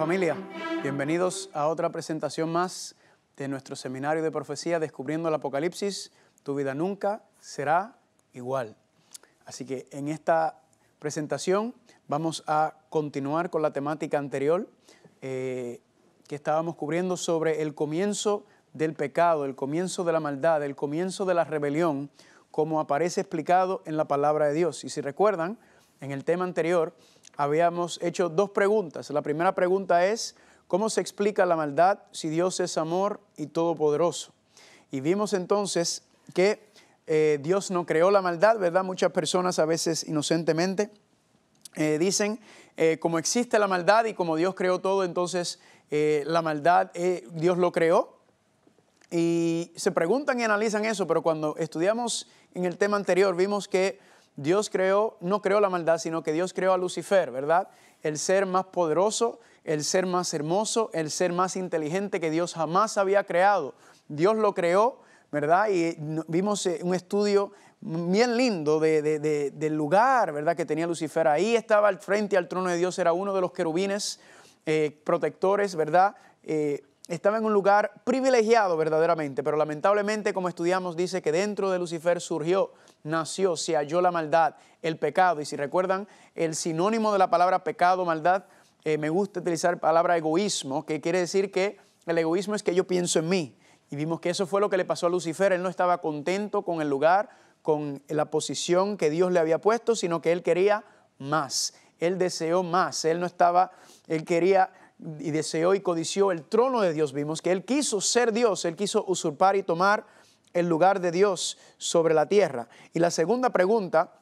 familia, bienvenidos a otra presentación más de nuestro seminario de profecía Descubriendo el Apocalipsis. Tu vida nunca será igual. Así que en esta presentación vamos a continuar con la temática anterior eh, que estábamos cubriendo sobre el comienzo del pecado, el comienzo de la maldad, el comienzo de la rebelión, como aparece explicado en la palabra de Dios. Y si recuerdan, en el tema anterior habíamos hecho dos preguntas. La primera pregunta es, ¿cómo se explica la maldad si Dios es amor y todopoderoso? Y vimos entonces que eh, Dios no creó la maldad, ¿verdad? Muchas personas a veces inocentemente eh, dicen, eh, como existe la maldad y como Dios creó todo, entonces la maldad, Dios lo creó. Y se preguntan y analizan eso, pero cuando estudiamos en el tema anterior vimos que Dios creó, no creó la maldad, sino que Dios creó a Lucifer, ¿verdad? El ser más poderoso, el ser más hermoso, el ser más inteligente que Dios jamás había creado. Dios lo creó, ¿verdad? Y vimos eh, un estudio bien lindo del lugar, ¿verdad? Que tenía Lucifer. Ahí estaba al frente al trono de Dios, era uno de los querubines eh, protectores, ¿verdad? Eh, estaba en un lugar privilegiado verdaderamente, pero lamentablemente, como estudiamos, dice que dentro de Lucifer surgió nació, se halló la maldad, el pecado. Y si recuerdan, el sinónimo de la palabra pecado, maldad, eh, me gusta utilizar la palabra egoísmo, que quiere decir que el egoísmo es que yo pienso en mí. Y vimos que eso fue lo que le pasó a Lucifer. Él no estaba contento con el lugar, con la posición que Dios le había puesto, sino que él quería más. Él deseó más. Él no estaba, él quería y deseó y codició el trono de Dios. Vimos que él quiso ser Dios, él quiso usurpar y tomar el lugar de Dios sobre la tierra. Y la segunda pregunta,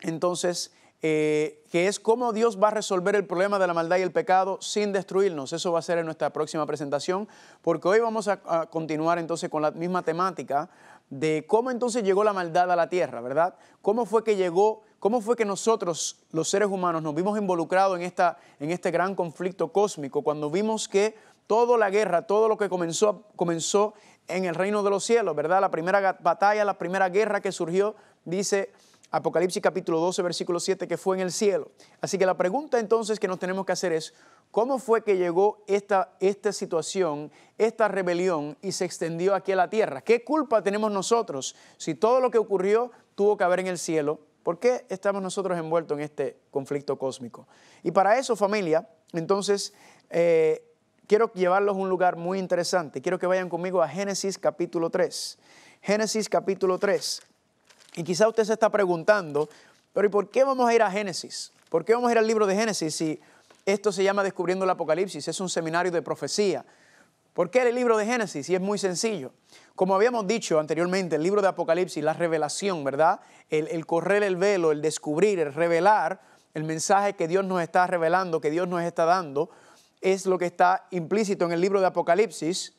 entonces, eh, que es cómo Dios va a resolver el problema de la maldad y el pecado sin destruirnos. Eso va a ser en nuestra próxima presentación, porque hoy vamos a, continuar entonces con la misma temática de cómo entonces llegó la maldad a la tierra, ¿verdad? ¿Cómo fue que llegó, cómo fue que nosotros, los seres humanos, nos vimos involucrados en, esta, en este gran conflicto cósmico, cuando vimos que toda la guerra, todo lo que comenzó, comenzó en el reino de los cielos, ¿verdad? La primera batalla, la primera guerra que surgió, dice Apocalipsis capítulo 12, versículo 7, que fue en el cielo. Así que la pregunta entonces que nos tenemos que hacer es, ¿cómo fue que llegó esta, esta situación, esta rebelión y se extendió aquí a la tierra? ¿Qué culpa tenemos nosotros si todo lo que ocurrió tuvo que haber en el cielo? ¿Por qué estamos nosotros envueltos en este conflicto cósmico? Y para eso, familia, entonces eh, quiero llevarlos a un lugar muy interesante. Quiero que vayan conmigo a Génesis capítulo 3. Génesis capítulo 3. Y quizá usted se está preguntando, pero ¿y por qué vamos a ir a Génesis? ¿Por qué vamos a ir al libro de Génesis si esto se llama Descubriendo el Apocalipsis? Es un seminario de profecía. ¿Por qué el libro de Génesis? Y es muy sencillo. Como habíamos dicho anteriormente, el libro de Apocalipsis, la revelación, ¿verdad? El, el correr el velo, el descubrir, el revelar el mensaje que Dios nos está revelando, que Dios nos está dando, es lo que está implícito en el libro de Apocalipsis.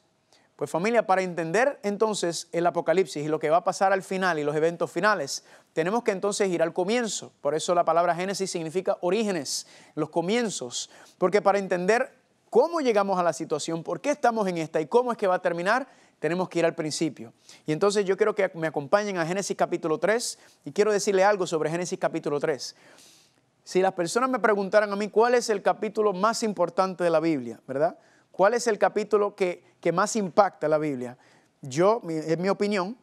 Pues familia, para entender entonces el Apocalipsis y lo que va a pasar al final y los eventos finales, tenemos que entonces ir al comienzo. Por eso la palabra Génesis significa orígenes, los comienzos. Porque para entender cómo llegamos a la situación, por qué estamos en esta y cómo es que va a terminar, tenemos que ir al principio. Y entonces yo quiero que me acompañen a Génesis capítulo 3 y quiero decirle algo sobre Génesis capítulo 3 si las personas me preguntaran a mí cuál es el capítulo más importante de la Biblia, ¿verdad? ¿Cuál es el capítulo que, más impacta la Biblia? Yo, en mi opinión,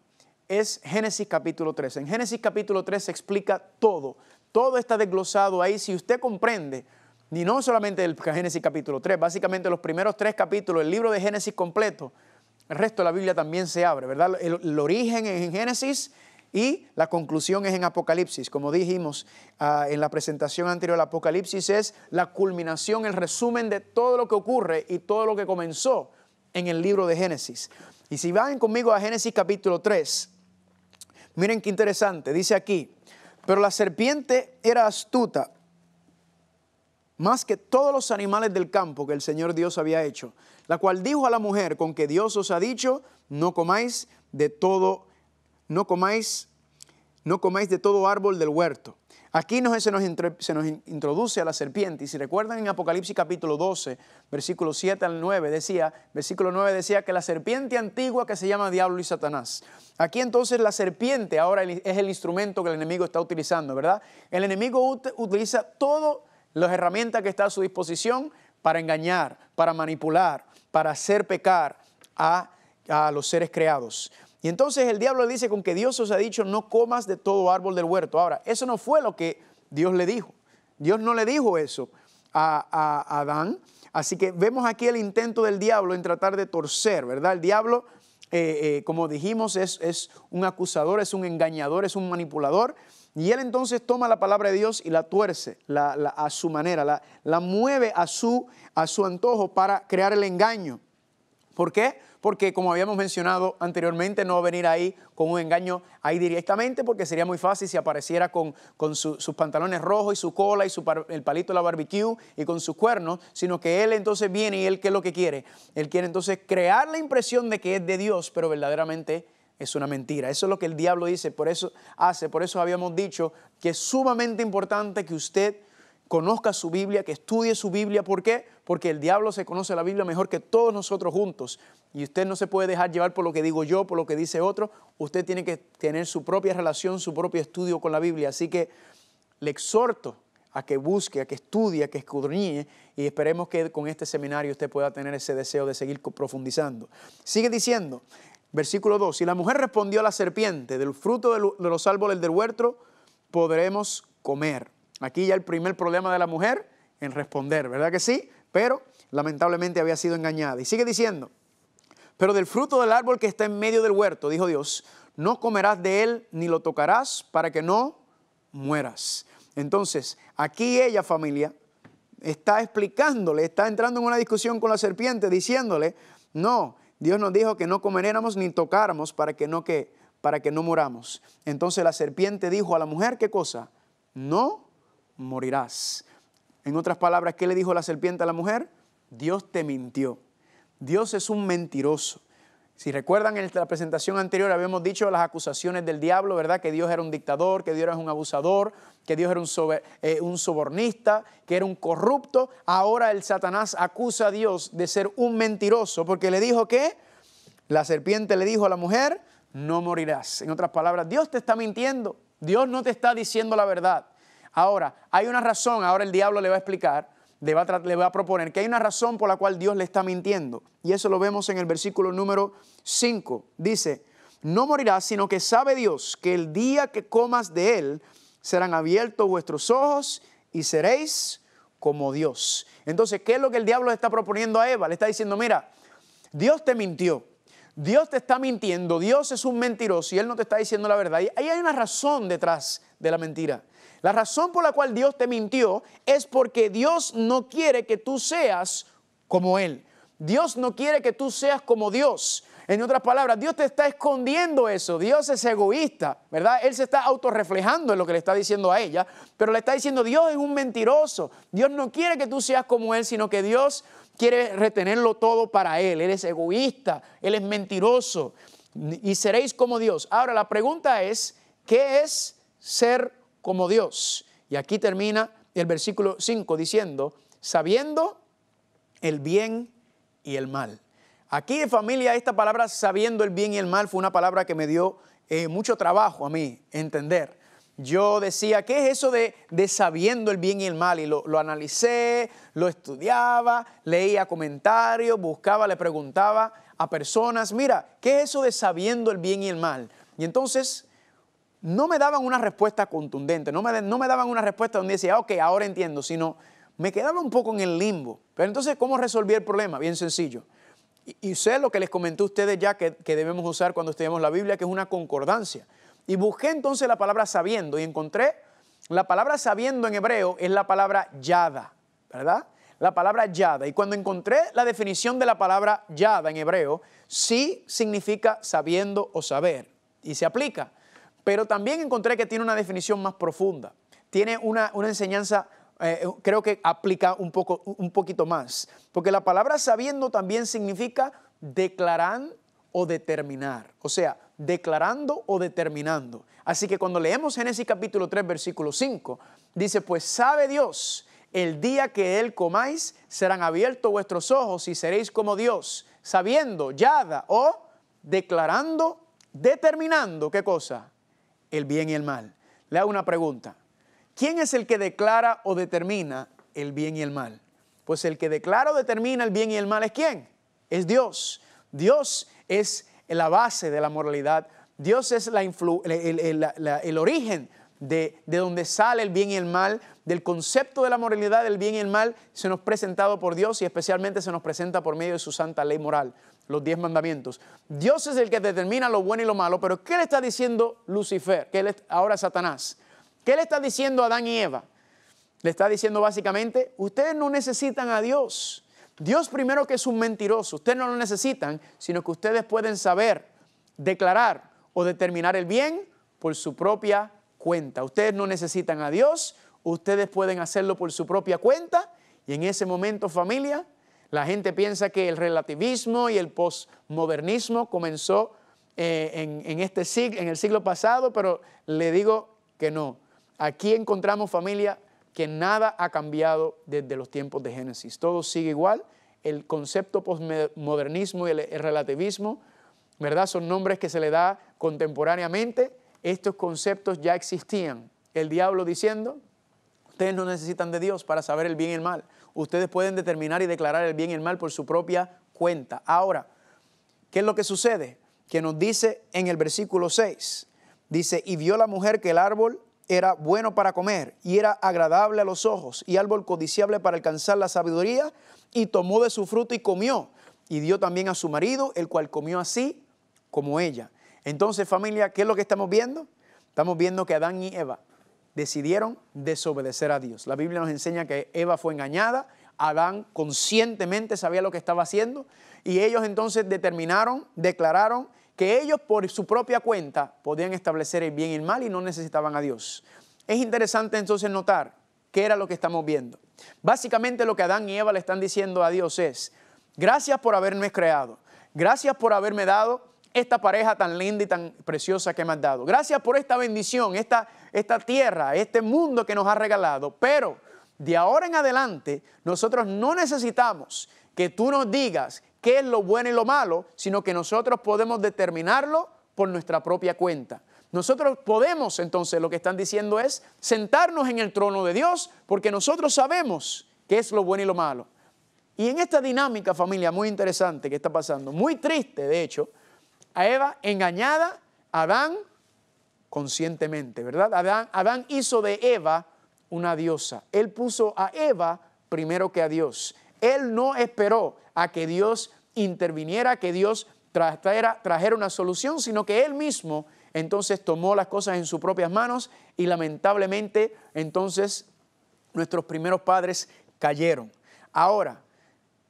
es Génesis capítulo 3. En Génesis capítulo 3 se explica todo. Todo está desglosado ahí. Si usted comprende, y no solamente el Génesis capítulo 3, básicamente los primeros tres capítulos, el libro de Génesis completo, el resto de la Biblia también se abre, ¿verdad? el origen en Génesis, y la conclusión es en Apocalipsis. Como dijimos ah, en la presentación anterior, Apocalipsis es la culminación, el resumen de todo lo que ocurre y todo lo que comenzó en el libro de Génesis. Y si van conmigo a Génesis capítulo 3, miren qué interesante, dice aquí, pero la serpiente era astuta más que todos los animales del campo que el Señor Dios había hecho, la cual dijo a la mujer, con que Dios os ha dicho, no comáis de todo no comáis, no comáis de todo árbol del huerto. Aquí se, nos, introduce a la serpiente y si recuerdan en Apocalipsis capítulo 12, versículo 7 al 9, decía, versículo 9 decía que la serpiente antigua que se llama diablo y satanás. Aquí entonces la serpiente ahora es el instrumento que el enemigo está utilizando, ¿verdad? El enemigo utiliza todas las herramientas que está a su disposición para engañar, para manipular, para hacer pecar a los seres creados. Y entonces el diablo le dice con que Dios os ha dicho, no comas de todo árbol del huerto. Ahora, eso no fue lo que Dios le dijo. Dios no le dijo eso a, Adán. Así que vemos aquí el intento del diablo en tratar de torcer, ¿verdad? El diablo, eh, eh, como dijimos, es, un acusador, es un engañador, es un manipulador. Y él entonces toma la palabra de Dios y la tuerce a su manera, la, la mueve a su, a su antojo para crear el engaño. ¿Por qué? porque como habíamos mencionado anteriormente, no va a venir ahí con un engaño ahí directamente, porque sería muy fácil si apareciera con, sus pantalones rojos y su cola y su el palito de la barbecue y con sus cuernos, sino que él entonces viene y él qué es lo que quiere. Él quiere entonces crear la impresión de que es de Dios, pero verdaderamente es una mentira. Eso es lo que el diablo dice, por eso hace, por eso habíamos dicho que es sumamente importante que usted conozca su Biblia, que estudie su Biblia. ¿Por qué? Porque el diablo se conoce la Biblia mejor que todos nosotros juntos. Y usted no se puede dejar llevar por lo que digo yo, por lo que dice otro. Usted tiene que tener su propia relación, su propio estudio con la Biblia. Así que le exhorto a que busque, a que estudie, a que escudriñe y esperemos que con este seminario usted pueda tener ese deseo de seguir profundizando. Sigue diciendo, versículo 2, si la mujer respondió a la serpiente, del fruto de los árboles del huerto podremos comer. Aquí ya el primer problema de la mujer en responder, ¿verdad que sí? Pero lamentablemente había sido engañada. Y sigue diciendo, pero del fruto del árbol que está en medio del huerto, dijo Dios, no comerás de él ni lo tocarás para que no mueras. Entonces, aquí ella familia está explicándole, está entrando en una discusión con la serpiente, diciéndole, no, Dios nos dijo que no comeréramos ni tocáramos para que no que para que no muramos. Entonces la serpiente dijo a la mujer, ¿qué cosa? No morirás. En otras palabras, ¿qué le dijo la serpiente a la mujer? Dios te mintió. Dios es un mentiroso. Si recuerdan en la presentación anterior habíamos dicho las acusaciones del diablo, ¿verdad? Que Dios era un dictador, que Dios era un abusador, que Dios era un, eh, un, sobornista, que era un corrupto. Ahora el Satanás acusa a Dios de ser un mentiroso porque le dijo que la serpiente le dijo a la mujer, no morirás. En otras palabras, Dios te está mintiendo, Dios no te está diciendo la verdad. Ahora, hay una razón, ahora el diablo le va a explicar, le va a, proponer que hay una razón por la cual Dios le está mintiendo. Y eso lo vemos en el versículo número 5. Dice, no morirás, sino que sabe Dios que el día que comas de él serán abiertos vuestros ojos y seréis como Dios. Entonces, ¿qué es lo que el diablo le está proponiendo a Eva? Le está diciendo, mira, Dios te mintió. Dios te está mintiendo, Dios es un mentiroso y Él no te está diciendo la verdad. Y ahí hay una razón detrás de la mentira. La razón por la cual Dios te mintió es porque Dios no quiere que tú seas como Él. Dios no quiere que tú seas como Dios. En otras palabras, Dios te está escondiendo eso. Dios es egoísta, ¿verdad? Él se está autorreflejando en lo que le está diciendo a ella, pero le está diciendo, Dios es un mentiroso. Dios no quiere que tú seas como Él, sino que Dios quiere retenerlo todo para Él. Él es egoísta, Él es mentiroso y seréis como Dios. Ahora, la pregunta es, ¿qué es ser como Dios. Y aquí termina el versículo 5 diciendo, sabiendo el bien y el mal. Aquí en familia esta palabra sabiendo el bien y el mal fue una palabra que me dio eh, mucho trabajo a mí entender. Yo decía, ¿qué es eso de, sabiendo el bien y el mal? Y lo, lo, analicé, lo estudiaba, leía comentarios, buscaba, le preguntaba a personas, mira, ¿qué es eso de sabiendo el bien y el mal? Y entonces no me daban una respuesta contundente, no me, daban una respuesta donde decía, ok, ahora entiendo, sino me quedaba un poco en el limbo. Pero entonces, ¿cómo resolví el problema? Bien sencillo. Y, sé lo que les comenté a ustedes ya que debemos usar cuando estudiamos la Biblia, que es una concordancia. Y busqué entonces la palabra sabiendo y encontré la palabra sabiendo en hebreo es la palabra yada, ¿verdad? La palabra yada. Y cuando encontré la definición de la palabra yada en hebreo, sí significa sabiendo o saber. Y se aplica. Pero también encontré que tiene una definición más profunda, tiene una, enseñanza eh, creo que aplica un, poco, un poquito más, porque la palabra sabiendo también significa declarar o determinar, o sea, declarando o determinando. Así que cuando leemos Génesis capítulo 3, versículo 5, dice, pues sabe Dios, el día que él comáis serán abiertos vuestros ojos y seréis como Dios, sabiendo, yada o declarando, determinando, ¿qué cosa? el bien y el mal. Le hago una pregunta. ¿Quién es el que declara o determina el bien y el mal? Pues el que declara o determina el bien y el mal es quién? Es Dios. Dios es la base de la moralidad. Dios es la el, origen de, de donde sale el bien y el mal, del concepto de la moralidad, del bien y el mal, se nos presentado por Dios y especialmente se nos presenta por medio de su santa ley moral los diez mandamientos. Dios es el que determina lo bueno y lo malo, pero ¿qué le está diciendo Lucifer? ahora Satanás. ¿Qué le está diciendo Adán y Eva? Le está diciendo básicamente, ustedes no necesitan a Dios. Dios primero que es un mentiroso, ustedes no lo necesitan, sino que ustedes pueden saber, declarar o determinar el bien por su propia cuenta. Ustedes no necesitan a Dios, ustedes pueden hacerlo por su propia cuenta y en ese momento familia la gente piensa que el relativismo y el posmodernismo comenzó eh, este en, el siglo pasado, pero le digo que no. Aquí encontramos familia que nada ha cambiado desde los tiempos de Génesis. Todo sigue igual. El concepto posmodernismo y el, el relativismo, ¿verdad? Son nombres que se le da contemporáneamente. Estos conceptos ya existían. El diablo diciendo, ustedes no necesitan de Dios para saber el bien y el mal. Ustedes pueden determinar y declarar el bien y el mal por su propia cuenta. Ahora, ¿qué es lo que sucede? Que nos dice en el versículo 6, dice, y vio la mujer que el árbol era bueno para comer y era agradable a los ojos y árbol codiciable para alcanzar la sabiduría y tomó de su fruto y comió y dio también a su marido, el cual comió así como ella. Entonces familia, ¿qué es lo que estamos viendo? Estamos viendo que Adán y Eva decidieron desobedecer a Dios. La Biblia nos enseña que Eva fue engañada, Adán conscientemente sabía lo que estaba haciendo y ellos entonces determinaron, declararon que ellos por su propia cuenta podían establecer el bien y el mal y no necesitaban a Dios. Es interesante entonces notar qué era lo que estamos viendo. Básicamente lo que Adán y Eva le están diciendo a Dios es, gracias por haberme creado, gracias por haberme dado esta pareja tan linda y tan preciosa que me has dado. Gracias por esta bendición, esta, esta tierra, este mundo que nos has regalado. Pero de ahora en adelante, nosotros no necesitamos que tú nos digas qué es lo bueno y lo malo, sino que nosotros podemos determinarlo por nuestra propia cuenta. Nosotros podemos entonces, lo que están diciendo es, sentarnos en el trono de Dios porque nosotros sabemos qué es lo bueno y lo malo. Y en esta dinámica familia muy interesante que está pasando, muy triste de hecho, a Eva engañada, Adán conscientemente, ¿verdad? Adán, Adán hizo de Eva una diosa. Él puso a Eva primero que a Dios. Él no esperó a que Dios interviniera, que Dios trajera, trajera una solución, sino que él mismo entonces tomó las cosas en sus propias manos y lamentablemente entonces nuestros primeros padres cayeron. Ahora,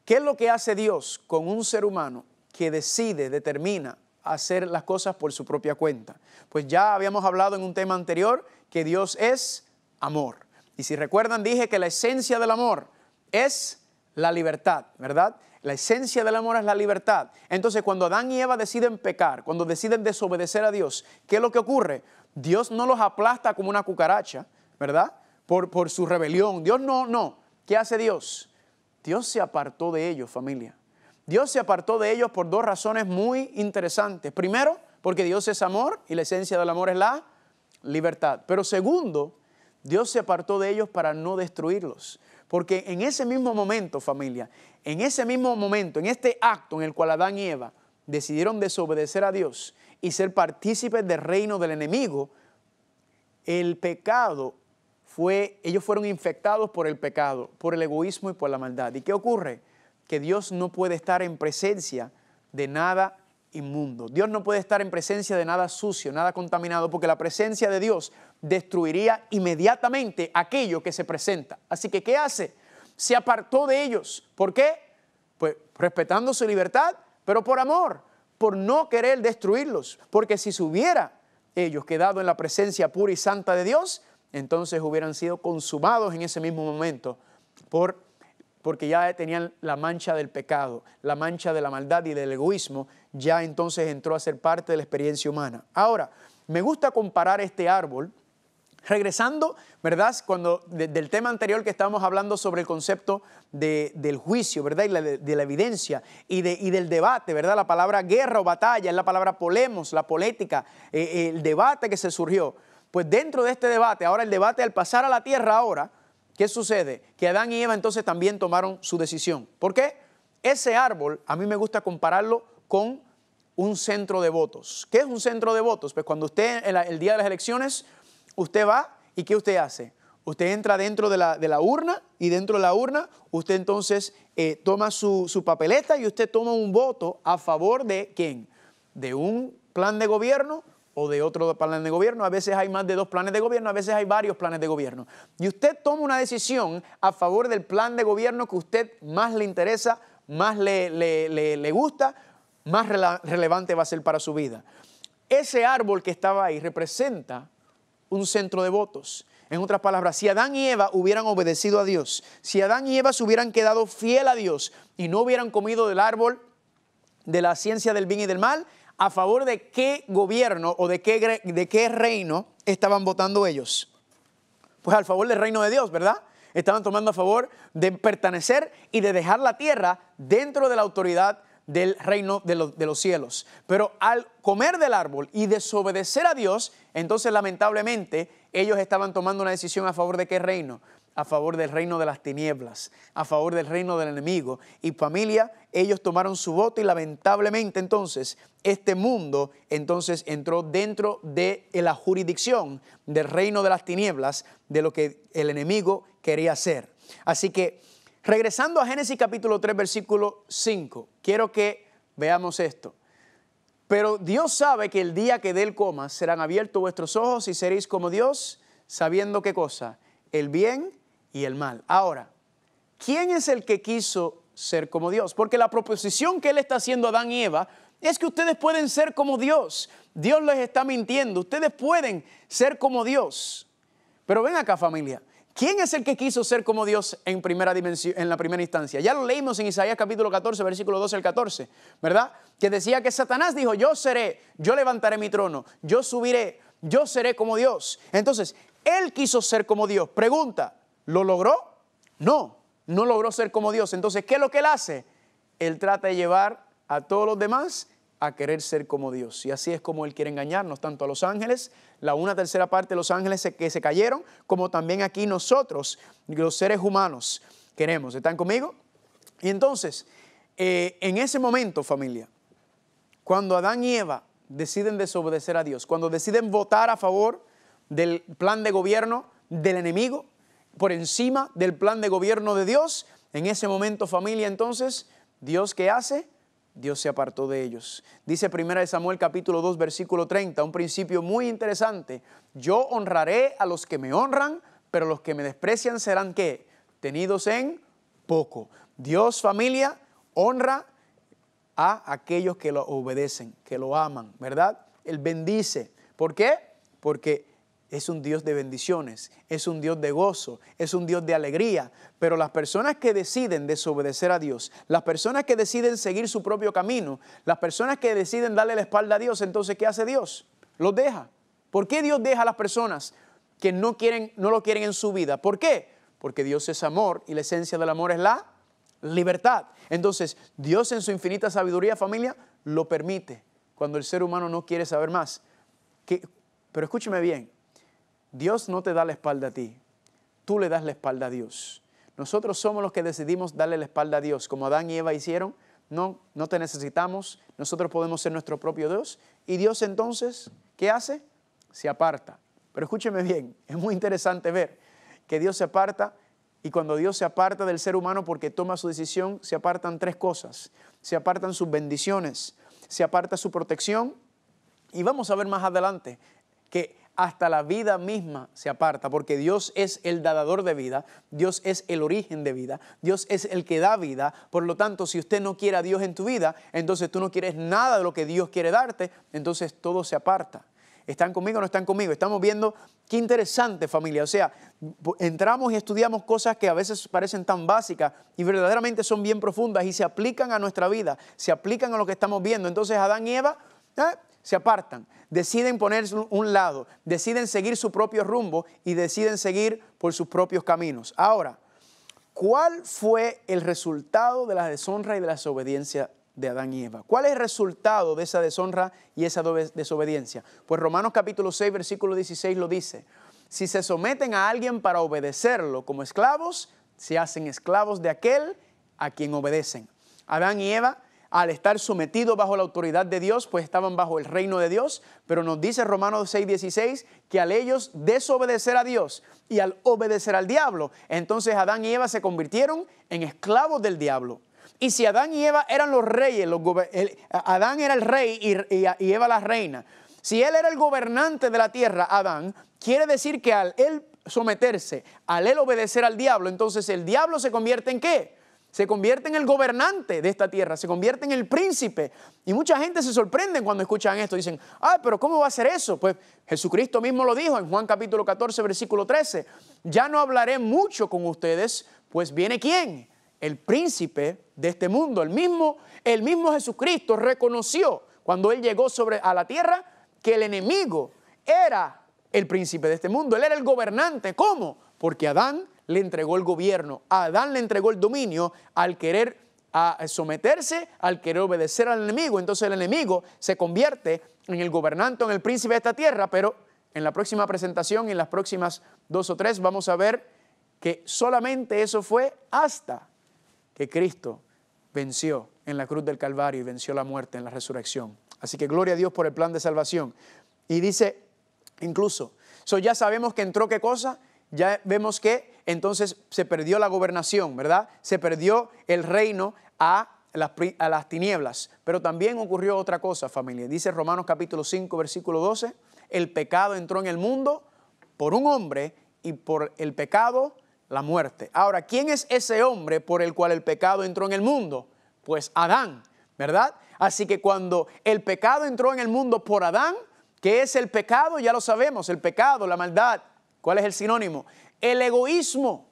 ¿qué es lo que hace Dios con un ser humano que decide, determina hacer las cosas por su propia cuenta. Pues ya habíamos hablado en un tema anterior que Dios es amor. Y si recuerdan, dije que la esencia del amor es la libertad, ¿verdad? La esencia del amor es la libertad. Entonces, cuando Adán y Eva deciden pecar, cuando deciden desobedecer a Dios, ¿qué es lo que ocurre? Dios no los aplasta como una cucaracha, ¿verdad? Por, por su rebelión. Dios no, no. ¿Qué hace Dios? Dios se apartó de ellos, familia. Dios se apartó de ellos por dos razones muy interesantes. Primero, porque Dios es amor y la esencia del amor es la libertad. Pero segundo, Dios se apartó de ellos para no destruirlos. Porque en ese mismo momento, familia, en ese mismo momento, en este acto en el cual Adán y Eva decidieron desobedecer a Dios y ser partícipes del reino del enemigo, el pecado fue, ellos fueron infectados por el pecado, por el egoísmo y por la maldad. ¿Y qué ocurre? que Dios no puede estar en presencia de nada inmundo. Dios no puede estar en presencia de nada sucio, nada contaminado, porque la presencia de Dios destruiría inmediatamente aquello que se presenta. Así que, ¿qué hace? Se apartó de ellos. ¿Por qué? Pues respetando su libertad, pero por amor, por no querer destruirlos, porque si se hubiera ellos quedado en la presencia pura y santa de Dios, entonces hubieran sido consumados en ese mismo momento por porque ya tenían la mancha del pecado, la mancha de la maldad y del egoísmo, ya entonces entró a ser parte de la experiencia humana. Ahora, me gusta comparar este árbol, regresando, ¿verdad? Cuando del tema anterior que estábamos hablando sobre el concepto del juicio, ¿verdad? Y de, la evidencia y, del debate, ¿verdad? La palabra guerra o batalla es la palabra polemos, la política, eh, el debate que se surgió. Pues dentro de este debate, ahora el debate al pasar a la tierra ahora, ¿Qué sucede? Que Adán y Eva entonces también tomaron su decisión. ¿Por qué? Ese árbol, a mí me gusta compararlo con un centro de votos. ¿Qué es un centro de votos? Pues cuando usted, el, día de las elecciones, usted va y ¿qué usted hace? Usted entra dentro de la, urna y dentro de la urna usted entonces eh, toma su, su papeleta y usted toma un voto a favor de quién? De un plan de gobierno o de otro plan de gobierno. A veces hay más de dos planes de gobierno, a veces hay varios planes de gobierno. Y usted toma una decisión a favor del plan de gobierno que usted más le interesa, más le, le, le, gusta, más relevante va a ser para su vida. Ese árbol que estaba ahí representa un centro de votos. En otras palabras, si Adán y Eva hubieran obedecido a Dios, si Adán y Eva se hubieran quedado fiel a Dios y no hubieran comido del árbol de la ciencia del bien y del mal, a favor de qué gobierno o de qué, de qué reino estaban votando ellos. Pues al favor del reino de Dios, ¿verdad? Estaban tomando a favor de pertenecer y de dejar la tierra dentro de la autoridad del reino de, de los cielos. Pero al comer del árbol y desobedecer a Dios, entonces lamentablemente ellos estaban tomando una decisión a favor de qué reino? a favor del reino de las tinieblas, a favor del reino del enemigo. Y familia, ellos tomaron su voto y lamentablemente entonces este mundo entonces entró dentro de eh, la jurisdicción del reino de las tinieblas, de lo que el enemigo quería hacer. Así que regresando a Génesis capítulo 3 versículo 5, quiero que veamos esto. Pero Dios sabe que el día que dé el coma. serán abiertos vuestros ojos y seréis como Dios, sabiendo qué cosa, el bien y el mal. Ahora, ¿quién es el que quiso ser como Dios? Porque la proposición que él está haciendo a Adán y Eva es que ustedes pueden ser como Dios. Dios les está mintiendo. Ustedes pueden ser como Dios. Pero ven acá familia. ¿Quién es el que quiso ser como Dios en, primera dimensión, en la primera instancia? Ya lo leímos en Isaías capítulo 14, versículo 12 al 14, ¿verdad? Que decía que Satanás dijo, yo seré, yo levantaré mi trono, yo subiré, yo seré como Dios. Entonces, él quiso ser como Dios. Pregunta, ¿Lo logró? No, no logró ser como Dios. Entonces, ¿qué es lo que él hace? Él trata de llevar a todos los demás a querer ser como Dios. Y así es como Él quiere engañarnos, tanto a los ángeles, la una tercera parte de los ángeles que se cayeron, como también aquí nosotros, los seres humanos, queremos. ¿Están conmigo? Y entonces, eh, en ese momento, familia, cuando Adán y Eva deciden desobedecer a Dios, cuando deciden votar a favor del plan de gobierno del enemigo, por encima del plan de gobierno de Dios. En ese momento, familia, entonces, Dios qué hace? Dios se apartó de ellos. Dice 1 Samuel capítulo 2 versículo 30, un principio muy interesante. Yo honraré a los que me honran, pero los que me desprecian serán qué? Tenidos en poco. Dios familia honra a aquellos que lo obedecen, que lo aman, ¿verdad? Él bendice. ¿Por qué? Porque es un Dios de bendiciones, es un Dios de gozo, es un Dios de alegría. Pero las personas que deciden desobedecer a Dios, las personas que deciden seguir su propio camino, las personas que deciden darle la espalda a Dios, entonces ¿qué hace Dios? Los deja. ¿Por qué Dios deja a las personas que no, quieren, no lo quieren en su vida? ¿Por qué? Porque Dios es amor y la esencia del amor es la libertad. Entonces, Dios en su infinita sabiduría, familia, lo permite cuando el ser humano no quiere saber más. pero escúcheme bien, Dios no te da la espalda a ti, tú le das la espalda a Dios. Nosotros somos los que decidimos darle la espalda a Dios, como Adán y Eva hicieron. No, no te necesitamos, nosotros podemos ser nuestro propio Dios. Y Dios entonces, ¿qué hace? Se aparta. Pero escúcheme bien, es muy interesante ver que Dios se aparta y cuando Dios se aparta del ser humano porque toma su decisión, se apartan tres cosas. Se apartan sus bendiciones, se aparta su protección y vamos a ver más adelante que hasta la vida misma se aparta, porque Dios es el dador de vida, Dios es el origen de vida, Dios es el que da vida. Por lo tanto, si usted no quiere a Dios en tu vida, entonces tú no quieres nada de lo que Dios quiere darte, entonces todo se aparta. ¿Están conmigo o no están conmigo? Estamos viendo qué interesante familia. O sea, entramos y estudiamos cosas que a veces parecen tan básicas y verdaderamente son bien profundas y se aplican a nuestra vida, se aplican a lo que estamos viendo. Entonces Adán y Eva, ¿eh? se apartan, deciden ponerse un lado, deciden seguir su propio rumbo y deciden seguir por sus propios caminos. Ahora, ¿cuál fue el resultado de la deshonra y de la desobediencia de Adán y Eva? ¿Cuál es el resultado de esa deshonra y esa desobediencia? Pues Romanos capítulo 6, versículo 16 lo dice. Si se someten a alguien para obedecerlo como esclavos, se hacen esclavos de aquel a quien obedecen. Adán y Eva al estar sometidos bajo la autoridad de Dios, pues estaban bajo el reino de Dios, pero nos dice Romanos 6:16 que al ellos desobedecer a Dios y al obedecer al diablo, entonces Adán y Eva se convirtieron en esclavos del diablo. Y si Adán y Eva eran los reyes, los Adán era el rey y Eva la reina, si él era el gobernante de la tierra, Adán, quiere decir que al él someterse, al él obedecer al diablo, entonces el diablo se convierte en qué? se convierte en el gobernante de esta tierra, se convierte en el príncipe. Y mucha gente se sorprende cuando escuchan esto, dicen, ah, pero ¿cómo va a ser eso? Pues Jesucristo mismo lo dijo en Juan capítulo 14, versículo 13, ya no hablaré mucho con ustedes, pues viene quién? El príncipe de este mundo, el mismo, el mismo Jesucristo reconoció cuando él llegó sobre a la tierra que el enemigo era el príncipe de este mundo, él era el gobernante. ¿Cómo? Porque Adán le entregó el gobierno, a Adán le entregó el dominio al querer someterse, al querer obedecer al enemigo. Entonces el enemigo se convierte en el gobernante, en el príncipe de esta tierra, pero en la próxima presentación, en las próximas dos o tres, vamos a ver que solamente eso fue hasta que Cristo venció en la cruz del Calvario y venció la muerte en la resurrección. Así que gloria a Dios por el plan de salvación. Y dice incluso, eso ya sabemos que entró qué cosa, ya vemos que entonces se perdió la gobernación, ¿verdad? Se perdió el reino a las, las tinieblas. Pero también ocurrió otra cosa, familia. Dice Romanos capítulo 5, versículo 12, el pecado entró en el mundo por un hombre y por el pecado la muerte. Ahora, ¿quién es ese hombre por el cual el pecado entró en el mundo? Pues Adán, ¿verdad? Así que cuando el pecado entró en el mundo por Adán, que es el pecado? Ya lo sabemos, el pecado, la maldad, ¿Cuál es el sinónimo? El egoísmo.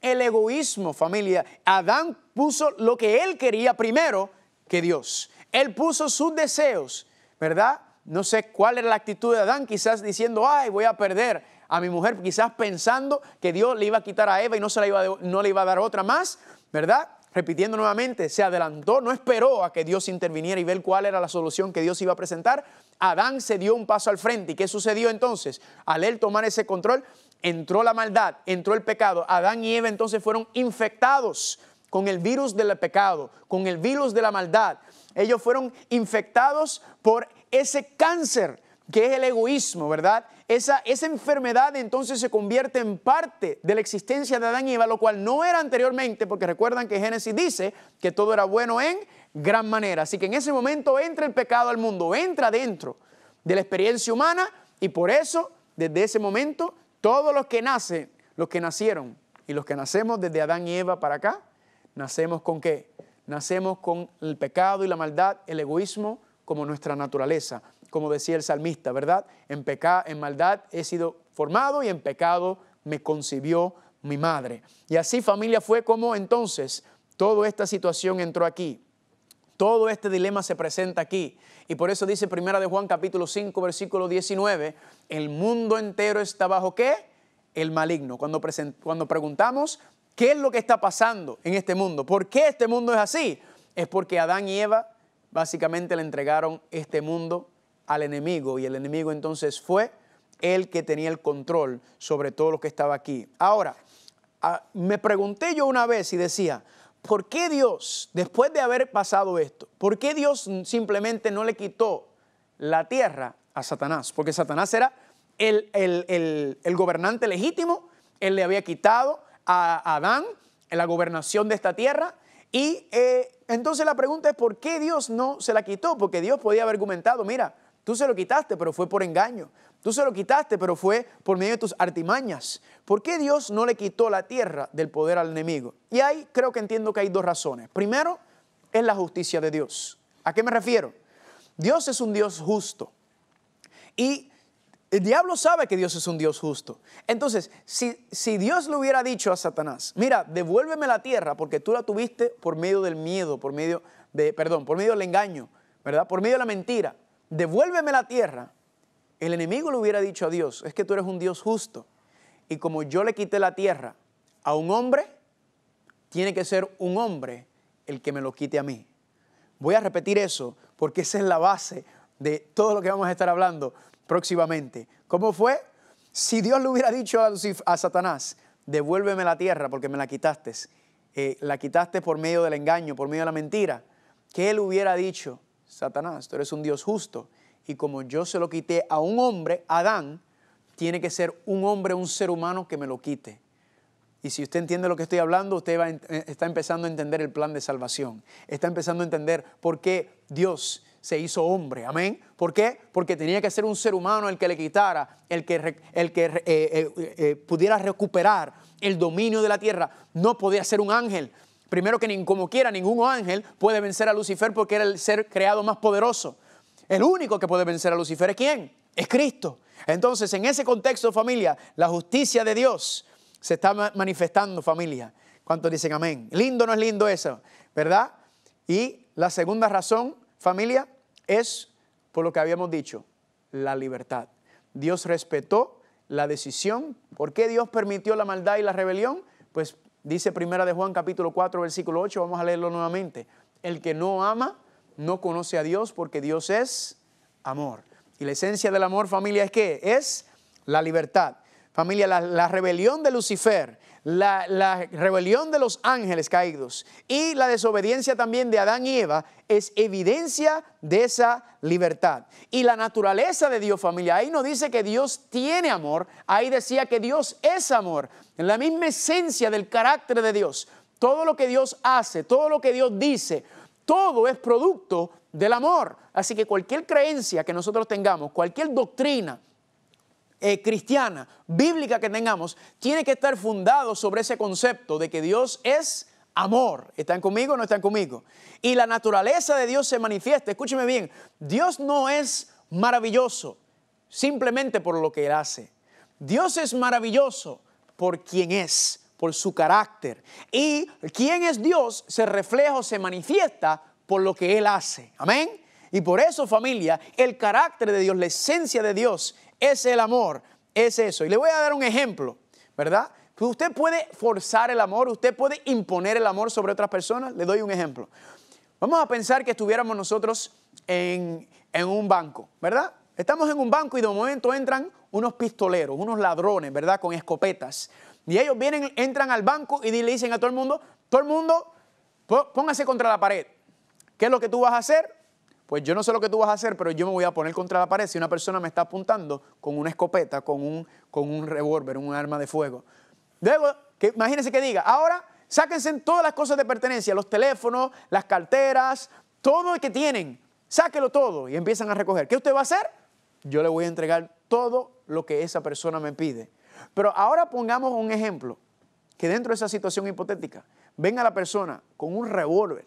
El egoísmo, familia. Adán puso lo que él quería primero que Dios. Él puso sus deseos, ¿verdad? No sé cuál era la actitud de Adán, quizás diciendo, ay, voy a perder a mi mujer, quizás pensando que Dios le iba a quitar a Eva y no, se iba, no le iba a dar otra más, ¿verdad? repitiendo nuevamente, se adelantó, no esperó a que Dios interviniera y ver cuál era la solución que Dios iba a presentar. Adán se dio un paso al frente. ¿Y qué sucedió entonces? Al él tomar ese control, entró la maldad, entró el pecado. Adán y Eva entonces fueron infectados con el virus del pecado, con el virus de la maldad. Ellos fueron infectados por ese cáncer que es el egoísmo, ¿verdad? esa, enfermedad entonces se convierte en parte de la existencia de Adán y Eva, lo cual no era anteriormente, porque recuerdan que Génesis dice que todo era bueno en gran manera. Así que en ese momento entra el pecado al mundo, entra dentro de la experiencia humana y por eso, desde ese momento, todos los que nacen, los que nacieron y los que nacemos desde Adán y Eva para acá, nacemos con qué? Nacemos con el pecado y la maldad, el egoísmo como nuestra naturaleza como decía el salmista, ¿verdad? En, pecado, en maldad he sido formado y en pecado me concibió mi madre. Y así familia fue como entonces toda esta situación entró aquí. Todo este dilema se presenta aquí. Y por eso dice Primera de Juan capítulo 5 versículo 19, el mundo entero está bajo qué? El maligno. Cuando, cuando preguntamos, ¿qué es lo que está pasando en este mundo? ¿Por qué este mundo es así? Es porque Adán y Eva básicamente le entregaron este mundo al enemigo y el enemigo entonces fue el que tenía el control sobre todo lo que estaba aquí. Ahora, me pregunté yo una vez y decía, ¿por qué Dios, después de haber pasado esto, por qué Dios simplemente no le quitó la tierra a Satanás? Porque Satanás era el, gobernante legítimo, él le había quitado a Adán la gobernación de esta tierra y eh, entonces la pregunta es, ¿por qué Dios no se la quitó? Porque Dios podía haber argumentado, mira, Tú se lo quitaste, pero fue por engaño. Tú se lo quitaste, pero fue por medio de tus artimañas. ¿Por qué Dios no le quitó la tierra del poder al enemigo? Y ahí creo que entiendo que hay dos razones. Primero, es la justicia de Dios. ¿A qué me refiero? Dios es un Dios justo. Y el diablo sabe que Dios es un Dios justo. Entonces, si, si, Dios le hubiera dicho a Satanás, mira, devuélveme la tierra porque tú la tuviste por medio del miedo, por medio de, perdón, por medio del engaño, ¿verdad? Por medio de la mentira devuélveme la tierra, el enemigo le hubiera dicho a Dios, es que tú eres un Dios justo. Y como yo le quité la tierra a un hombre, tiene que ser un hombre el que me lo quite a mí. Voy a repetir eso porque esa es la base de todo lo que vamos a estar hablando próximamente. ¿Cómo fue? Si Dios le hubiera dicho a, Satanás, devuélveme la tierra porque me la quitaste, eh, la quitaste por medio del engaño, por medio de la mentira, ¿qué él hubiera dicho? Satanás, tú eres un Dios justo. Y como yo se lo quité a un hombre, Adán, tiene que ser un hombre, un ser humano que me lo quite. Y si usted entiende lo que estoy hablando, usted va, eh, está empezando a entender el plan de salvación. Está empezando a entender por qué Dios se hizo hombre. Amén. ¿Por qué? Porque tenía que ser un ser humano el que le quitara, el que, el que eh, eh, pudiera recuperar el dominio de la tierra. No podía ser un ángel, Primero que ni, como quiera, ningún ángel puede vencer a Lucifer porque era el ser creado más poderoso. El único que puede vencer a Lucifer es quién? Es Cristo. Entonces, en ese contexto, familia, la justicia de Dios se está manifestando, familia. ¿Cuántos dicen amén? Lindo no es lindo eso, ¿verdad? Y la segunda razón, familia, es por lo que habíamos dicho, la libertad. Dios respetó la decisión. ¿Por qué Dios permitió la maldad y la rebelión? Pues Dice Primera de Juan capítulo 4 versículo 8, vamos a leerlo nuevamente. El que no ama no conoce a Dios porque Dios es amor. Y la esencia del amor, familia, es que es la libertad. Familia, la, la rebelión de Lucifer la, rebelión de los ángeles caídos y la desobediencia también de Adán y Eva es evidencia de esa libertad. Y la naturaleza de Dios familia, ahí no dice que Dios tiene amor, ahí decía que Dios es amor, en la misma esencia del carácter de Dios. Todo lo que Dios hace, todo lo que Dios dice, todo es producto del amor. Así que cualquier creencia que nosotros tengamos, cualquier doctrina, eh, cristiana, bíblica que tengamos, tiene que estar fundado sobre ese concepto de que Dios es amor. ¿Están conmigo o no están conmigo? Y la naturaleza de Dios se manifiesta. Escúcheme bien, Dios no es maravilloso simplemente por lo que Él hace. Dios es maravilloso por quien es, por su carácter. Y quien es Dios se refleja o se manifiesta por lo que Él hace. Amén. Y por eso familia, el carácter de Dios, la esencia de Dios es el amor, es eso. Y le voy a dar un ejemplo, ¿verdad? usted puede forzar el amor, usted puede imponer el amor sobre otras personas. Le doy un ejemplo. Vamos a pensar que estuviéramos nosotros en, un banco, ¿verdad? Estamos en un banco y de momento entran unos pistoleros, unos ladrones, ¿verdad? Con escopetas. Y ellos vienen, entran al banco y le dicen a todo el mundo, todo el mundo, póngase contra la pared. ¿Qué es lo que tú vas a hacer? pues yo no sé lo que tú vas a hacer, pero yo me voy a poner contra la pared si una persona me está apuntando con una escopeta, con un, con un revólver, un arma de fuego. Luego, que, imagínense que diga, ahora sáquense todas las cosas de pertenencia, los teléfonos, las carteras, todo lo que tienen, sáquelo todo y empiezan a recoger. ¿Qué usted va a hacer? Yo le voy a entregar todo lo que esa persona me pide. Pero ahora pongamos un ejemplo, que dentro de esa situación hipotética venga la persona con un revólver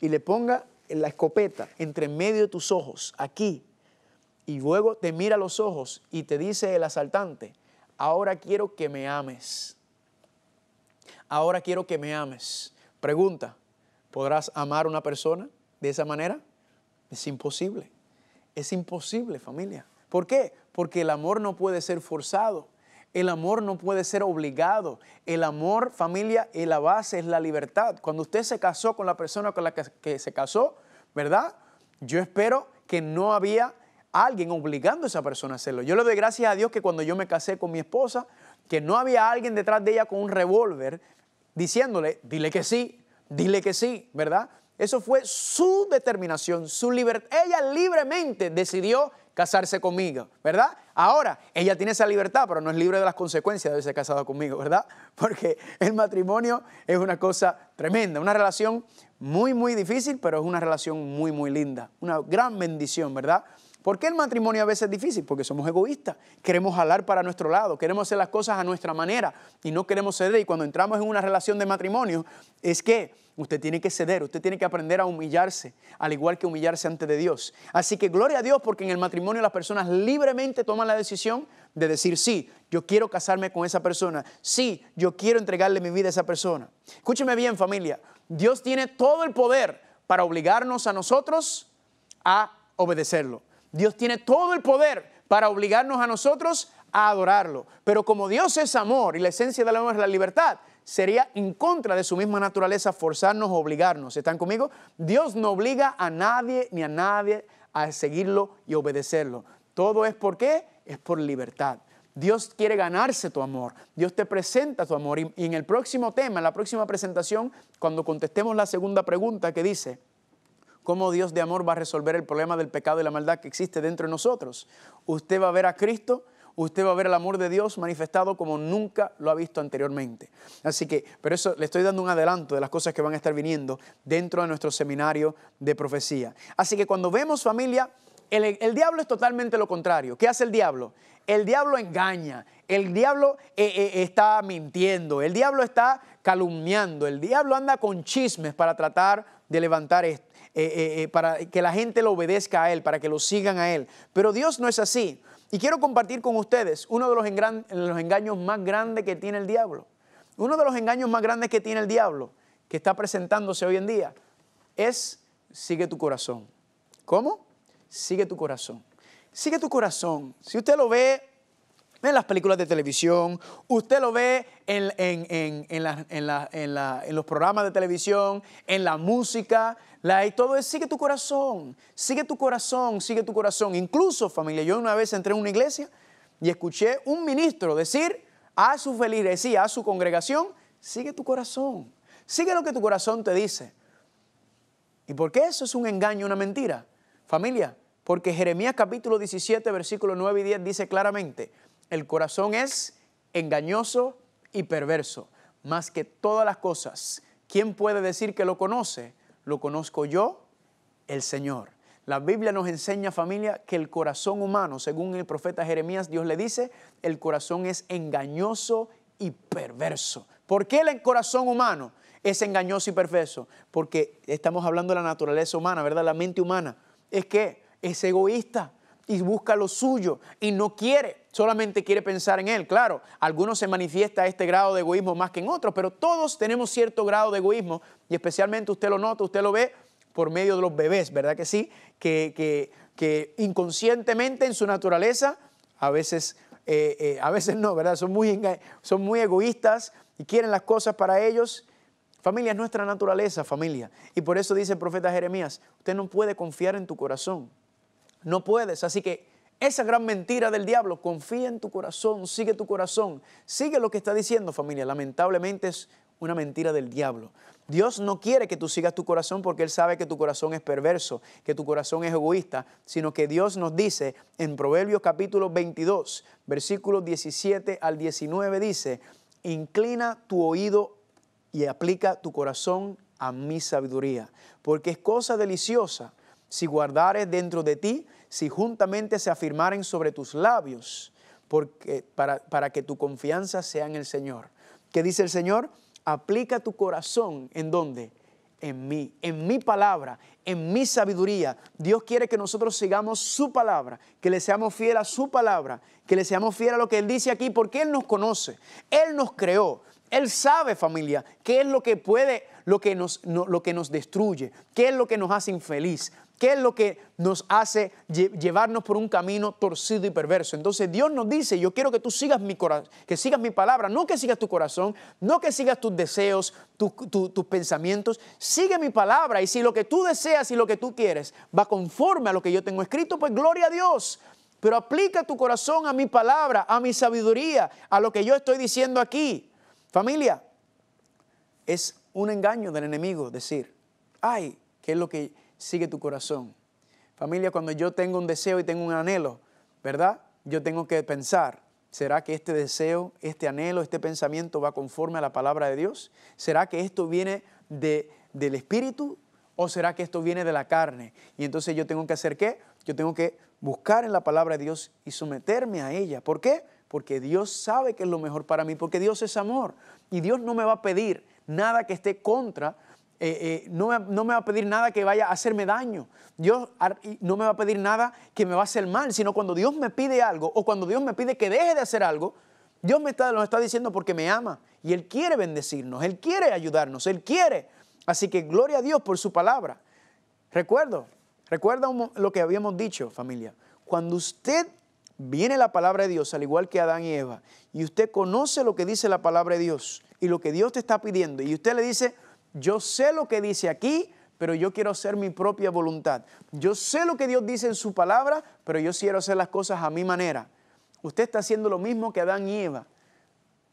y le ponga la escopeta entre medio de tus ojos, aquí, y luego te mira a los ojos y te dice el asaltante, ahora quiero que me ames. Ahora quiero que me ames. Pregunta, ¿podrás amar a una persona de esa manera? Es imposible. Es imposible, familia. ¿Por qué? Porque el amor no puede ser forzado. El amor no puede ser obligado. El amor, familia, y la base es la libertad. Cuando usted se casó con la persona con la que, que se casó, ¿verdad? Yo espero que no había alguien obligando a esa persona a hacerlo. Yo le doy gracias a Dios que cuando yo me casé con mi esposa, que no había alguien detrás de ella con un revólver diciéndole, dile que sí, dile que sí, ¿verdad? Eso fue su determinación, su libertad. Ella libremente decidió casarse conmigo, ¿verdad? Ahora, ella tiene esa libertad, pero no es libre de las consecuencias de haberse casado conmigo, ¿verdad? Porque el matrimonio es una cosa tremenda, una relación muy, muy difícil, pero es una relación muy, muy linda, una gran bendición, ¿verdad? ¿Por qué el matrimonio a veces es difícil? Porque somos egoístas, queremos jalar para nuestro lado, queremos hacer las cosas a nuestra manera y no queremos ceder. Y cuando entramos en una relación de matrimonio, es que usted tiene que ceder, usted tiene que aprender a humillarse, al igual que humillarse ante de Dios. Así que gloria a Dios porque en el matrimonio las personas libremente toman la decisión de decir, sí, yo quiero casarme con esa persona, sí, yo quiero entregarle mi vida a esa persona. Escúcheme bien familia, Dios tiene todo el poder para obligarnos a nosotros a obedecerlo. Dios tiene todo el poder para obligarnos a nosotros a adorarlo. Pero como Dios es amor y la esencia del amor es la libertad, sería en contra de su misma naturaleza forzarnos o obligarnos. ¿Están conmigo? Dios no obliga a nadie ni a nadie a seguirlo y obedecerlo. Todo es por qué? Es por libertad. Dios quiere ganarse tu amor. Dios te presenta tu amor. Y, en el próximo tema, en la próxima presentación, cuando contestemos la segunda pregunta que dice, cómo Dios de amor va a resolver el problema del pecado y la maldad que existe dentro de nosotros. Usted va a ver a Cristo, usted va a ver el amor de Dios manifestado como nunca lo ha visto anteriormente. Así que, pero eso le estoy dando un adelanto de las cosas que van a estar viniendo dentro de nuestro seminario de profecía. Así que cuando vemos familia, el, diablo es totalmente lo contrario. ¿Qué hace el diablo? El diablo engaña, el diablo eh, eh, está mintiendo, el diablo está calumniando, el diablo anda con chismes para tratar de levantar esto. Eh, eh, eh, para que la gente lo obedezca a Él, para que lo sigan a Él. Pero Dios no es así. Y quiero compartir con ustedes uno de los, los engaños más grandes que tiene el diablo. Uno de los engaños más grandes que tiene el diablo, que está presentándose hoy en día, es sigue tu corazón. ¿Cómo? Sigue tu corazón. Sigue tu corazón. Si usted lo ve en las películas de televisión, usted lo ve en, en, los programas de televisión, en la música, la, y todo es, sigue tu corazón, sigue tu corazón, sigue tu corazón. Incluso familia, yo una vez entré en una iglesia y escuché un ministro decir a su feligresía, a su congregación, sigue tu corazón, sigue lo que tu corazón te dice. ¿Y por qué eso es un engaño, una mentira? Familia, porque Jeremías capítulo 17, versículo 9 y 10 dice claramente, el corazón es engañoso y perverso, más que todas las cosas. ¿Quién puede decir que lo conoce? Lo conozco yo, el Señor. La Biblia nos enseña, familia, que el corazón humano, según el profeta Jeremías, Dios le dice, el corazón es engañoso y perverso. ¿Por qué el corazón humano es engañoso y perverso? Porque estamos hablando de la naturaleza humana, ¿verdad? La mente humana. Es que es egoísta y busca lo suyo y no quiere solamente quiere pensar en él. Claro, algunos se manifiesta este grado de egoísmo más que en otros, pero todos tenemos cierto grado de egoísmo y especialmente usted lo nota, usted lo ve por medio de los bebés, ¿verdad que sí? Que, que, inconscientemente en su naturaleza a veces, eh, eh, a veces no, ¿verdad? Son muy, son muy egoístas y quieren las cosas para ellos. Familia es nuestra naturaleza, familia. Y por eso dice el profeta Jeremías, usted no puede confiar en tu corazón. No puedes. Así que esa gran mentira del diablo. Confía en tu corazón, sigue tu corazón, sigue lo que está diciendo familia. Lamentablemente es una mentira del diablo. Dios no quiere que tú sigas tu corazón porque Él sabe que tu corazón es perverso, que tu corazón es egoísta, sino que Dios nos dice en Proverbios capítulo 22, versículos 17 al 19, dice, inclina tu oído y aplica tu corazón a mi sabiduría, porque es cosa deliciosa si guardares dentro de ti si juntamente se afirmaren sobre tus labios, porque, para, que tu confianza sea en el Señor. ¿Qué dice el Señor? Aplica tu corazón en dónde? en mí, en mi palabra, en mi sabiduría. Dios quiere que nosotros sigamos su palabra, que le seamos fiel a su palabra, que le seamos fieles a lo que Él dice aquí, porque Él nos conoce, Él nos creó, Él sabe familia, qué es lo que puede, lo que nos, lo que nos destruye, qué es lo que nos hace infeliz, ¿Qué es lo que nos hace llevarnos por un camino torcido y perverso? Entonces Dios nos dice, yo quiero que tú sigas mi corazón, que sigas mi palabra, no que sigas tu corazón, no que sigas tus deseos, tus pensamientos, sigue mi palabra y si lo que tú deseas y lo que tú quieres va conforme a lo que yo tengo escrito, pues gloria a Dios pero aplica tu corazón a mi palabra, a mi sabiduría, a lo que yo estoy diciendo aquí. Familia, es un engaño del enemigo decir, ay, ¿qué es lo que sigue tu corazón. Familia, cuando yo tengo un deseo y tengo un anhelo, ¿verdad? Yo tengo que pensar, ¿será que este deseo, este anhelo, este pensamiento va conforme a la palabra de Dios? ¿Será que esto viene de, del Espíritu o será que esto viene de la carne? Y entonces yo tengo que hacer qué? Yo tengo que buscar en la palabra de Dios y someterme a ella. ¿Por qué? Porque Dios sabe que es lo mejor para mí, porque Dios es amor y Dios no me va a pedir nada que esté contra eh, eh, no, me, va a pedir nada que vaya a hacerme daño. Dios no me va a pedir nada que me va a hacer mal, sino cuando Dios me pide algo o cuando Dios me pide que deje de hacer algo, Dios me está, nos está diciendo porque me ama y Él quiere bendecirnos, Él quiere ayudarnos, Él quiere. Así que gloria a Dios por su palabra. Recuerdo, recuerda lo que habíamos dicho, familia. Cuando usted viene la palabra de Dios, al igual que Adán y Eva, y usted conoce lo que dice la palabra de Dios y lo que Dios te está pidiendo, y usted le dice, yo sé lo que dice aquí, pero yo quiero hacer mi propia voluntad. Yo sé lo que Dios dice en su palabra, pero yo quiero hacer las cosas a mi manera. Usted está haciendo lo mismo que Adán y Eva,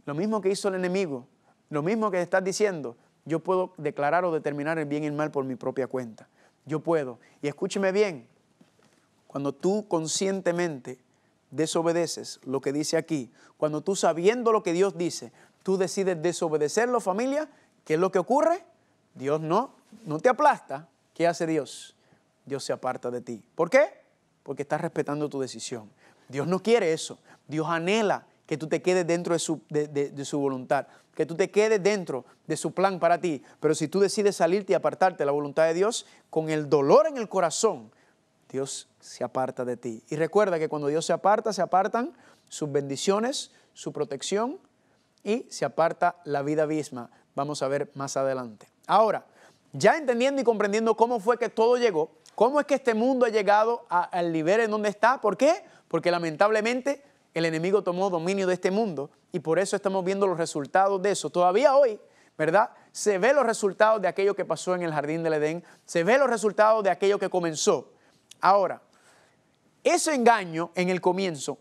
lo mismo que hizo el enemigo, lo mismo que está diciendo. Yo puedo declarar o determinar el bien y el mal por mi propia cuenta. Yo puedo. Y escúcheme bien, cuando tú conscientemente desobedeces lo que dice aquí, cuando tú sabiendo lo que Dios dice, tú decides desobedecerlo, familia, ¿Qué es lo que ocurre? Dios no, no te aplasta. ¿Qué hace Dios? Dios se aparta de ti. ¿Por qué? Porque estás respetando tu decisión. Dios no quiere eso. Dios anhela que tú te quedes dentro de su, su voluntad, que tú te quedes dentro de su plan para ti. Pero si tú decides salirte y apartarte de la voluntad de Dios, con el dolor en el corazón, Dios se aparta de ti. Y recuerda que cuando Dios se aparta, se apartan sus bendiciones, su protección y se aparta la vida misma vamos a ver más adelante. Ahora, ya entendiendo y comprendiendo cómo fue que todo llegó, cómo es que este mundo ha llegado al nivel en donde está, ¿por qué? Porque lamentablemente el enemigo tomó dominio de este mundo y por eso estamos viendo los resultados de eso. Todavía hoy, ¿verdad? Se ve los resultados de aquello que pasó en el jardín del Edén, se ve los resultados de aquello que comenzó. Ahora, ese engaño en el comienzo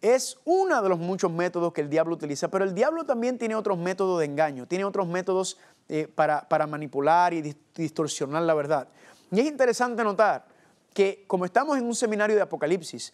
es uno de los muchos métodos que el diablo utiliza, pero el diablo también tiene otros métodos de engaño, tiene otros métodos eh, para, manipular y distorsionar la verdad. Y es interesante notar que como estamos en un seminario de Apocalipsis,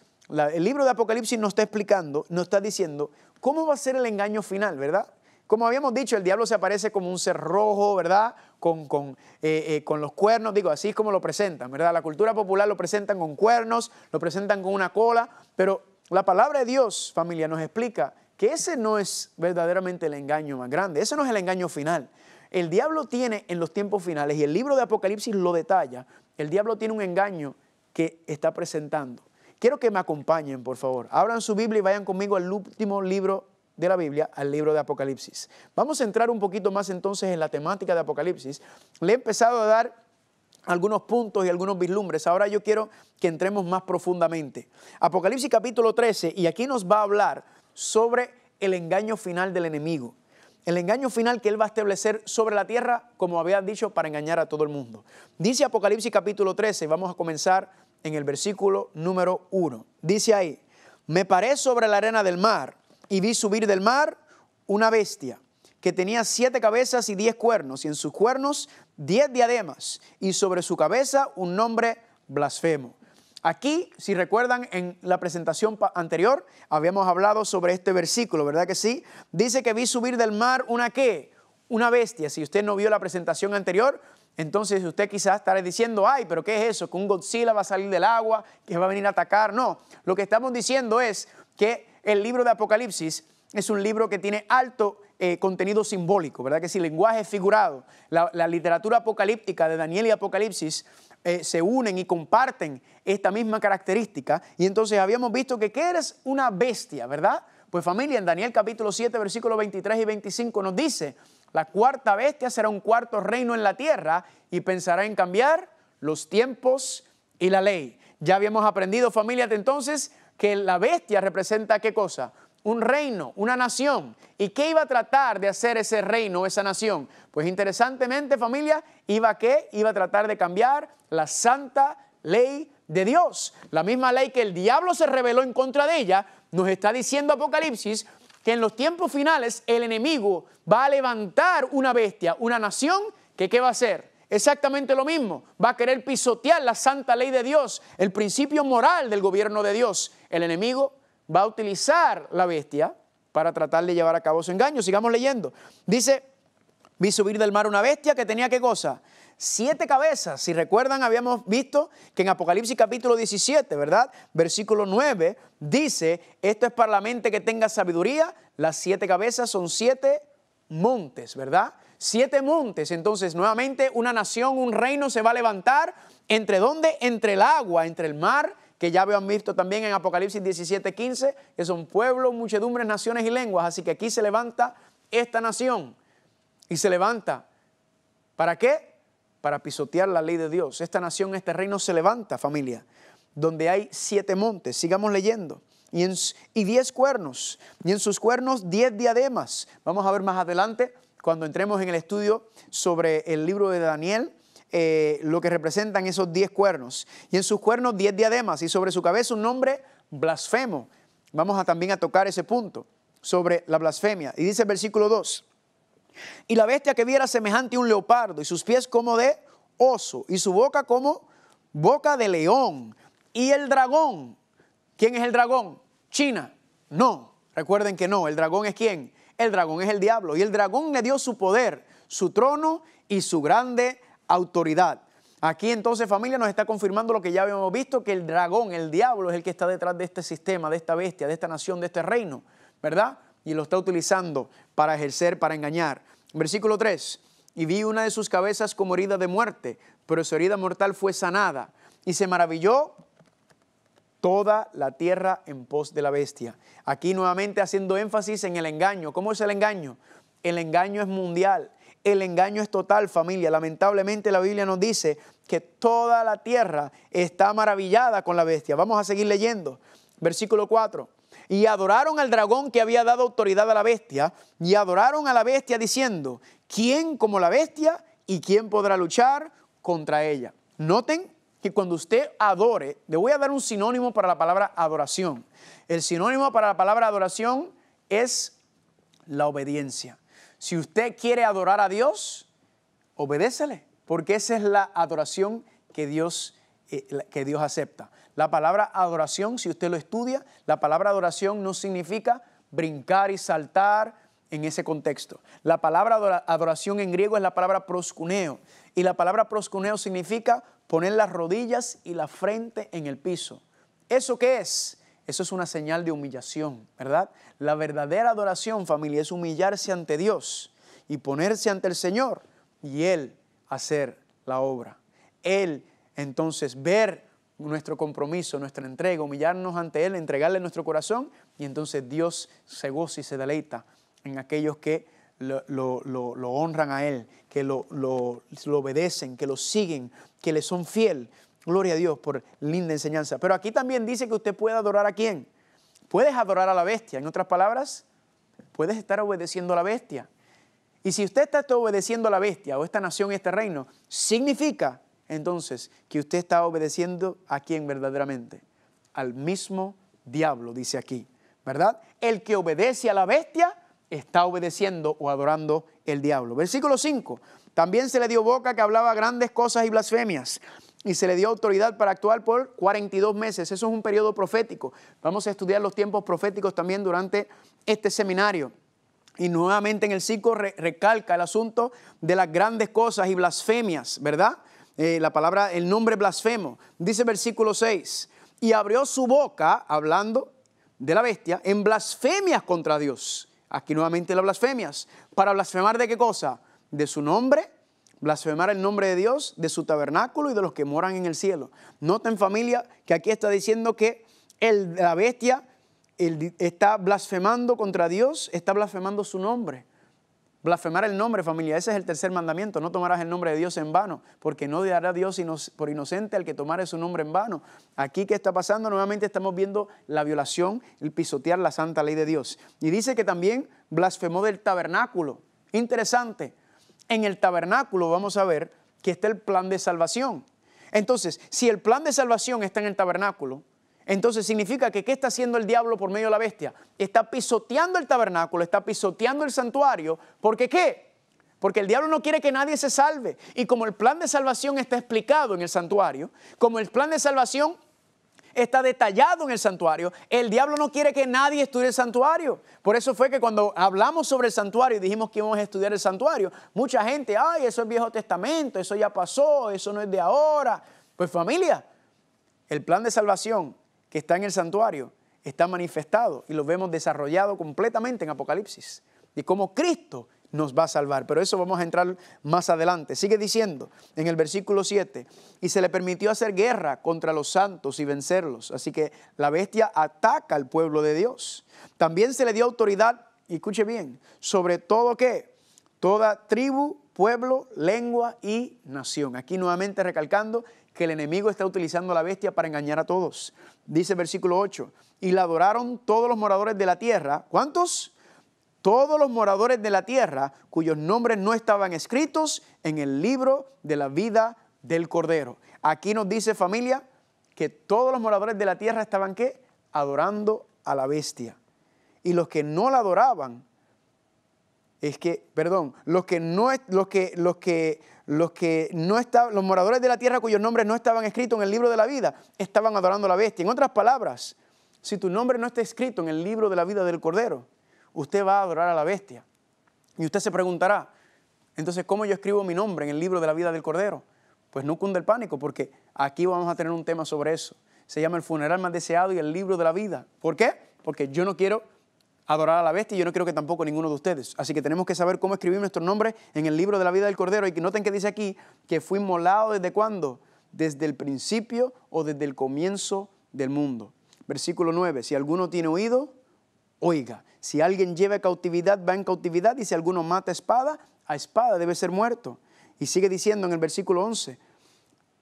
el libro de Apocalipsis nos está explicando, nos está diciendo cómo va a ser el engaño final, ¿verdad? Como habíamos dicho, el diablo se aparece como un cerrojo, ¿verdad? Con, con, eh, eh, con, los cuernos, digo, así es como lo presentan, ¿verdad? La cultura popular lo presentan con cuernos, lo presentan con una cola, pero la palabra de Dios, familia, nos explica que ese no es verdaderamente el engaño más grande, ese no es el engaño final. El diablo tiene en los tiempos finales, y el libro de Apocalipsis lo detalla, el diablo tiene un engaño que está presentando. Quiero que me acompañen, por favor. Abran su Biblia y vayan conmigo al último libro de la Biblia, al libro de Apocalipsis. Vamos a entrar un poquito más entonces en la temática de Apocalipsis. Le he empezado a dar algunos puntos y algunos vislumbres. Ahora yo quiero que entremos más profundamente. Apocalipsis capítulo 13, y aquí nos va a hablar sobre el engaño final del enemigo. El engaño final que él va a establecer sobre la tierra, como había dicho, para engañar a todo el mundo. Dice Apocalipsis capítulo 13, vamos a comenzar en el versículo número 1. Dice ahí, me paré sobre la arena del mar y vi subir del mar una bestia que tenía siete cabezas y diez cuernos, y en sus cuernos diez diademas y sobre su cabeza un nombre blasfemo. Aquí, si recuerdan, en la presentación anterior habíamos hablado sobre este versículo, ¿verdad que sí? Dice que vi subir del mar una qué, una bestia. Si usted no vio la presentación anterior, entonces usted quizás estará diciendo, ay, pero ¿qué es eso? Que un Godzilla va a salir del agua, que va a venir a atacar. No, lo que estamos diciendo es que el libro de Apocalipsis es un libro que tiene alto eh, contenido simbólico, ¿verdad? Que si lenguaje figurado. La, literatura apocalíptica de Daniel y Apocalipsis eh, se unen y comparten esta misma característica. Y entonces habíamos visto que, que eres una bestia, ¿verdad? Pues familia, en Daniel capítulo 7, versículos 23 y 25 nos dice, la cuarta bestia será un cuarto reino en la tierra y pensará en cambiar los tiempos y la ley. Ya habíamos aprendido familia de entonces que la bestia representa qué cosa? un reino, una nación. ¿Y qué iba a tratar de hacer ese reino, esa nación? Pues interesantemente, familia, iba a qué? Iba a tratar de cambiar la santa ley de Dios. La misma ley que el diablo se reveló en contra de ella, nos está diciendo Apocalipsis que en los tiempos finales el enemigo va a levantar una bestia, una nación que ¿qué va a hacer? Exactamente lo mismo. Va a querer pisotear la santa ley de Dios, el principio moral del gobierno de Dios. El enemigo va a utilizar la bestia para tratar de llevar a cabo su engaño. Sigamos leyendo. Dice, vi subir del mar una bestia que tenía qué cosa? Siete cabezas. Si recuerdan, habíamos visto que en Apocalipsis capítulo 17, ¿verdad? Versículo 9 dice, esto es para la mente que tenga sabiduría. Las siete cabezas son siete montes, ¿verdad? Siete montes. Entonces, nuevamente, una nación, un reino se va a levantar. ¿Entre dónde? Entre el agua, entre el mar que ya veo visto también en Apocalipsis 17, 15, que son pueblos, muchedumbres, naciones y lenguas. Así que aquí se levanta esta nación y se levanta. ¿Para qué? Para pisotear la ley de Dios. Esta nación, este reino se levanta, familia, donde hay siete montes. Sigamos leyendo. Y, y diez cuernos, y en sus cuernos diez diademas. Vamos a ver más adelante cuando entremos en el estudio sobre el libro de Daniel eh, lo que representan esos diez cuernos. Y en sus cuernos diez diademas y sobre su cabeza un nombre blasfemo. Vamos a también a tocar ese punto sobre la blasfemia. Y dice el versículo 2, y la bestia que viera semejante a un leopardo y sus pies como de oso y su boca como boca de león. Y el dragón, ¿quién es el dragón? China. No, recuerden que no, el dragón es quién? El dragón es el diablo. Y el dragón le dio su poder, su trono y su grande autoridad. Aquí entonces familia nos está confirmando lo que ya habíamos visto, que el dragón, el diablo es el que está detrás de este sistema, de esta bestia, de esta nación, de este reino, ¿verdad? Y lo está utilizando para ejercer, para engañar. Versículo 3, y vi una de sus cabezas como herida de muerte, pero su herida mortal fue sanada. Y se maravilló toda la tierra en pos de la bestia. Aquí nuevamente haciendo énfasis en el engaño. ¿Cómo es el engaño? El engaño es mundial. El engaño es total, familia. Lamentablemente la Biblia nos dice que toda la tierra está maravillada con la bestia. Vamos a seguir leyendo. Versículo 4. Y adoraron al dragón que había dado autoridad a la bestia, y adoraron a la bestia diciendo, ¿quién como la bestia y quién podrá luchar contra ella? Noten que cuando usted adore, le voy a dar un sinónimo para la palabra adoración. El sinónimo para la palabra adoración es la obediencia. Si usted quiere adorar a Dios, obedécele, porque esa es la adoración que Dios, eh, que Dios acepta. La palabra adoración, si usted lo estudia, la palabra adoración no significa brincar y saltar en ese contexto. La palabra adoración en griego es la palabra proscuneo, y la palabra proscuneo significa poner las rodillas y la frente en el piso. ¿Eso qué es? Eso es una señal de humillación, ¿verdad? La verdadera adoración, familia, es humillarse ante Dios y ponerse ante el Señor y Él hacer la obra. Él entonces ver nuestro compromiso, nuestra entrega, humillarnos ante Él, entregarle nuestro corazón y entonces Dios se goza y se deleita en aquellos que lo, honran a Él, que lo obedecen, que lo siguen, que le son fiel Gloria a Dios por linda enseñanza. Pero aquí también dice que usted puede adorar a quién. Puedes adorar a la bestia. En otras palabras, puedes estar obedeciendo a la bestia. Y si usted está obedeciendo a la bestia o esta nación y este reino, significa entonces que usted está obedeciendo a quién verdaderamente. Al mismo diablo, dice aquí. ¿Verdad? El que obedece a la bestia está obedeciendo o adorando el diablo. Versículo 5. También se le dio boca que hablaba grandes cosas y blasfemias y se le dio autoridad para actuar por 42 meses. Eso es un periodo profético. Vamos a estudiar los tiempos proféticos también durante este seminario. Y nuevamente en el ciclo recalca el asunto de las grandes cosas y blasfemias, ¿verdad? Eh, la palabra, el nombre blasfemo. Dice versículo 6, y abrió su boca, hablando de la bestia, en blasfemias contra Dios. Aquí nuevamente las blasfemias. ¿Para blasfemar de qué cosa? De su nombre blasfemar el nombre de Dios, de su tabernáculo y de los que moran en el cielo. Noten familia que aquí está diciendo que el, la bestia está blasfemando contra Dios, está blasfemando su nombre. Blasfemar el nombre, familia, ese es el tercer mandamiento. No tomarás el nombre de Dios en vano, porque no dará Dios por inocente al que tomare su nombre en vano. Aquí, ¿qué está pasando? Nuevamente estamos viendo la violación, el pisotear la santa ley de Dios. Y dice que también blasfemó del tabernáculo. Interesante, en el tabernáculo vamos a ver que está el plan de salvación. Entonces, si el plan de salvación está en el tabernáculo, entonces significa que ¿qué está haciendo el diablo por medio de la bestia? Está pisoteando el tabernáculo, está pisoteando el santuario, porque ¿qué? Porque el diablo no quiere que nadie se salve. Y como el plan de salvación está explicado en el santuario, como el plan de salvación está detallado en el santuario. El diablo no quiere que nadie estudie el santuario. Por eso fue que cuando hablamos sobre el santuario y dijimos que íbamos a estudiar el santuario, mucha gente, ay, eso es Viejo Testamento, eso ya pasó, eso no es de ahora. Pues familia, el plan de salvación que está en el santuario está manifestado y lo vemos desarrollado completamente en Apocalipsis. Y cómo Cristo nos va a salvar. Pero eso vamos a entrar más adelante. Sigue diciendo en el versículo 7, y se le permitió hacer guerra contra los santos y vencerlos. Así que la bestia ataca al pueblo de Dios. También se le dio autoridad, y escuche bien, sobre todo que toda tribu, pueblo, lengua y nación. Aquí nuevamente recalcando que el enemigo está utilizando a la bestia para engañar a todos. Dice el versículo 8, y la adoraron todos los moradores de la tierra. ¿Cuántos? todos los moradores de la tierra cuyos nombres no estaban escritos en el libro de la vida del Cordero. Aquí nos dice familia que todos los moradores de la tierra estaban qué? Adorando a la bestia. Y los que no la adoraban, es que, perdón, los que no, los que, los que, los que no estaban, los moradores de la tierra cuyos nombres no estaban escritos en el libro de la vida, estaban adorando a la bestia. En otras palabras, si tu nombre no está escrito en el libro de la vida del Cordero, usted va a adorar a la bestia. Y usted se preguntará, entonces, ¿cómo yo escribo mi nombre en el libro de la vida del Cordero? Pues no cunde el pánico, porque aquí vamos a tener un tema sobre eso. Se llama el funeral más deseado y el libro de la vida. ¿Por qué? Porque yo no quiero adorar a la bestia y yo no quiero que tampoco ninguno de ustedes. Así que tenemos que saber cómo escribir nuestro nombre en el libro de la vida del Cordero. Y que noten que dice aquí que fui molado desde cuándo? Desde el principio o desde el comienzo del mundo. Versículo 9, si alguno tiene oído, Oiga, si alguien lleva cautividad, va en cautividad, y si alguno mata espada, a espada debe ser muerto. Y sigue diciendo en el versículo 11,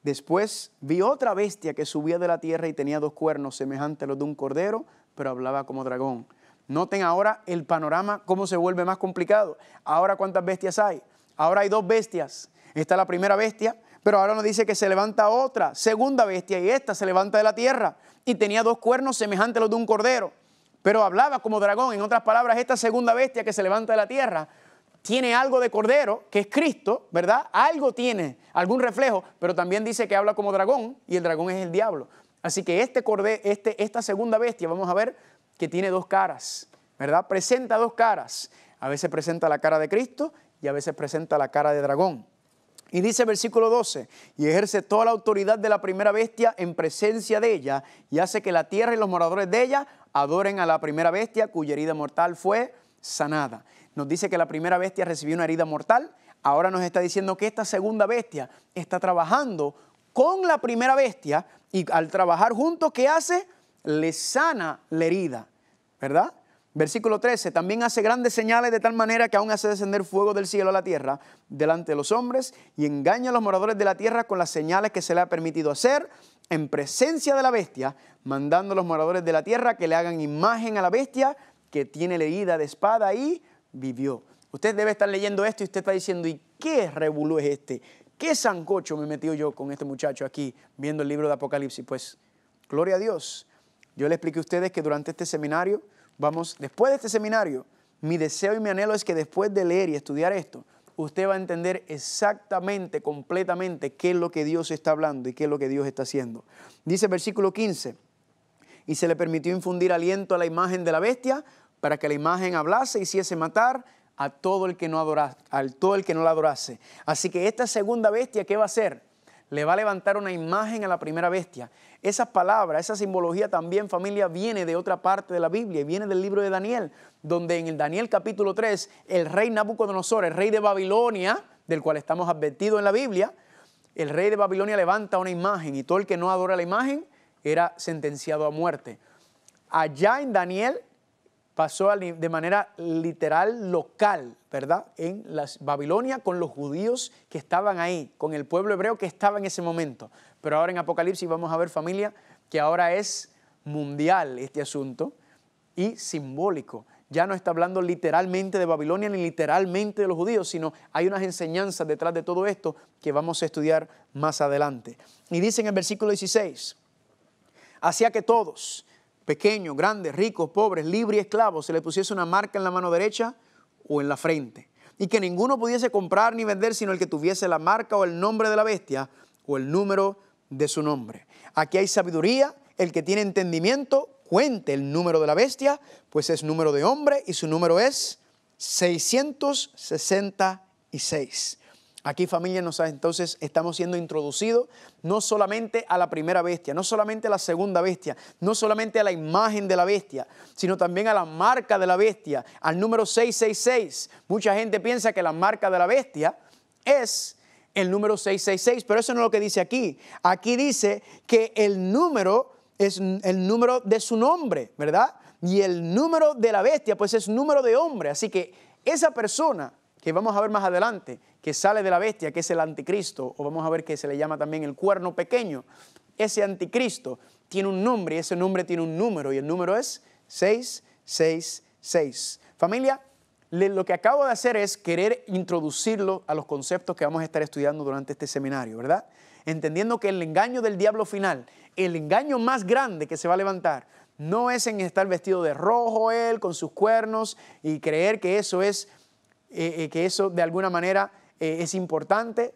después vi otra bestia que subía de la tierra y tenía dos cuernos semejantes a los de un cordero, pero hablaba como dragón. Noten ahora el panorama, cómo se vuelve más complicado. Ahora cuántas bestias hay. Ahora hay dos bestias. Está la primera bestia, pero ahora nos dice que se levanta otra, segunda bestia, y esta se levanta de la tierra. Y tenía dos cuernos semejantes a los de un cordero pero hablaba como dragón. En otras palabras, esta segunda bestia que se levanta de la tierra tiene algo de cordero, que es Cristo, ¿verdad? Algo tiene, algún reflejo, pero también dice que habla como dragón y el dragón es el diablo. Así que este cordero, este, esta segunda bestia, vamos a ver que tiene dos caras, ¿verdad? Presenta dos caras. A veces presenta la cara de Cristo y a veces presenta la cara de dragón. Y dice versículo 12, y ejerce toda la autoridad de la primera bestia en presencia de ella, y hace que la tierra y los moradores de ella adoren a la primera bestia cuya herida mortal fue sanada. Nos dice que la primera bestia recibió una herida mortal, ahora nos está diciendo que esta segunda bestia está trabajando con la primera bestia y al trabajar juntos, ¿qué hace? Le sana la herida, ¿verdad? Versículo 13, también hace grandes señales de tal manera que aún hace descender fuego del cielo a la tierra delante de los hombres y engaña a los moradores de la tierra con las señales que se le ha permitido hacer en presencia de la bestia, mandando a los moradores de la tierra que le hagan imagen a la bestia que tiene leída de espada y vivió. Usted debe estar leyendo esto y usted está diciendo, ¿y qué revolú es este? ¿Qué zancocho me he metido yo con este muchacho aquí viendo el libro de Apocalipsis? Pues, gloria a Dios. Yo le expliqué a ustedes que durante este seminario Vamos, después de este seminario, mi deseo y mi anhelo es que después de leer y estudiar esto, usted va a entender exactamente, completamente qué es lo que Dios está hablando y qué es lo que Dios está haciendo. Dice versículo 15, y se le permitió infundir aliento a la imagen de la bestia para que la imagen hablase, y hiciese matar a todo el que no adorase, al todo el que no la adorase. Así que esta segunda bestia, ¿qué va a hacer? le va a levantar una imagen a la primera bestia. Esas palabras, esa simbología también, familia, viene de otra parte de la Biblia y viene del libro de Daniel, donde en el Daniel capítulo 3, el rey Nabucodonosor, el rey de Babilonia, del cual estamos advertidos en la Biblia, el rey de Babilonia levanta una imagen y todo el que no adora la imagen era sentenciado a muerte. Allá en Daniel pasó de manera literal local, ¿verdad? En Babilonia con los judíos que estaban ahí, con el pueblo hebreo que estaba en ese momento. Pero ahora en Apocalipsis vamos a ver familia que ahora es mundial este asunto y simbólico. Ya no está hablando literalmente de Babilonia ni literalmente de los judíos, sino hay unas enseñanzas detrás de todo esto que vamos a estudiar más adelante. Y dice en el versículo 16, hacía que todos, pequeño, grande, rico, pobre, libre y esclavo se le pusiese una marca en la mano derecha o en la frente. Y que ninguno pudiese comprar ni vender sino el que tuviese la marca o el nombre de la bestia o el número de su nombre. Aquí hay sabiduría, el que tiene entendimiento cuente el número de la bestia, pues es número de hombre y su número es 666. Aquí familia, nos, entonces estamos siendo introducidos no solamente a la primera bestia, no solamente a la segunda bestia, no solamente a la imagen de la bestia, sino también a la marca de la bestia, al número 666. Mucha gente piensa que la marca de la bestia es el número 666, pero eso no es lo que dice aquí. Aquí dice que el número es el número de su nombre, ¿verdad? Y el número de la bestia, pues es número de hombre. Así que esa persona que vamos a ver más adelante, que sale de la bestia, que es el anticristo, o vamos a ver que se le llama también el cuerno pequeño. Ese anticristo tiene un nombre y ese nombre tiene un número y el número es 666. Familia, lo que acabo de hacer es querer introducirlo a los conceptos que vamos a estar estudiando durante este seminario, ¿verdad? Entendiendo que el engaño del diablo final, el engaño más grande que se va a levantar, no es en estar vestido de rojo él, con sus cuernos, y creer que eso es eh, eh, que eso de alguna manera eh, es importante.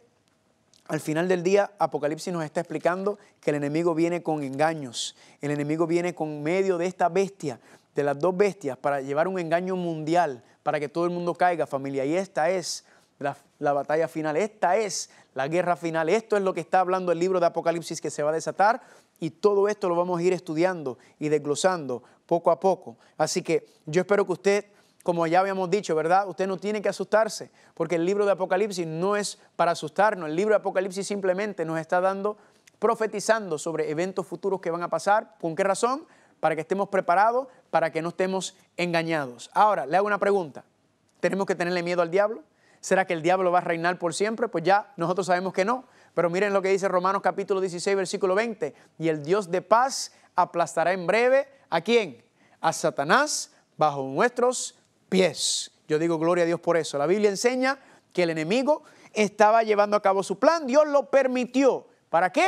Al final del día, Apocalipsis nos está explicando que el enemigo viene con engaños, el enemigo viene con medio de esta bestia, de las dos bestias, para llevar un engaño mundial, para que todo el mundo caiga, familia. Y esta es la, batalla final. Esta es la guerra final. Esto es lo que está hablando el libro de Apocalipsis que se va a desatar y todo esto lo vamos a ir estudiando y desglosando poco a poco. Así que yo espero que usted como ya habíamos dicho, ¿verdad? Usted no tiene que asustarse, porque el libro de Apocalipsis no es para asustarnos. El libro de Apocalipsis simplemente nos está dando, profetizando sobre eventos futuros que van a pasar. ¿Con qué razón? Para que estemos preparados, para que no estemos engañados. Ahora, le hago una pregunta. ¿Tenemos que tenerle miedo al diablo? ¿Será que el diablo va a reinar por siempre? Pues ya nosotros sabemos que no. Pero miren lo que dice Romanos capítulo 16, versículo 20. Y el Dios de paz aplastará en breve a quién? A Satanás bajo nuestros pies. Yo digo gloria a Dios por eso. La Biblia enseña que el enemigo estaba llevando a cabo su plan. Dios lo permitió. ¿Para qué?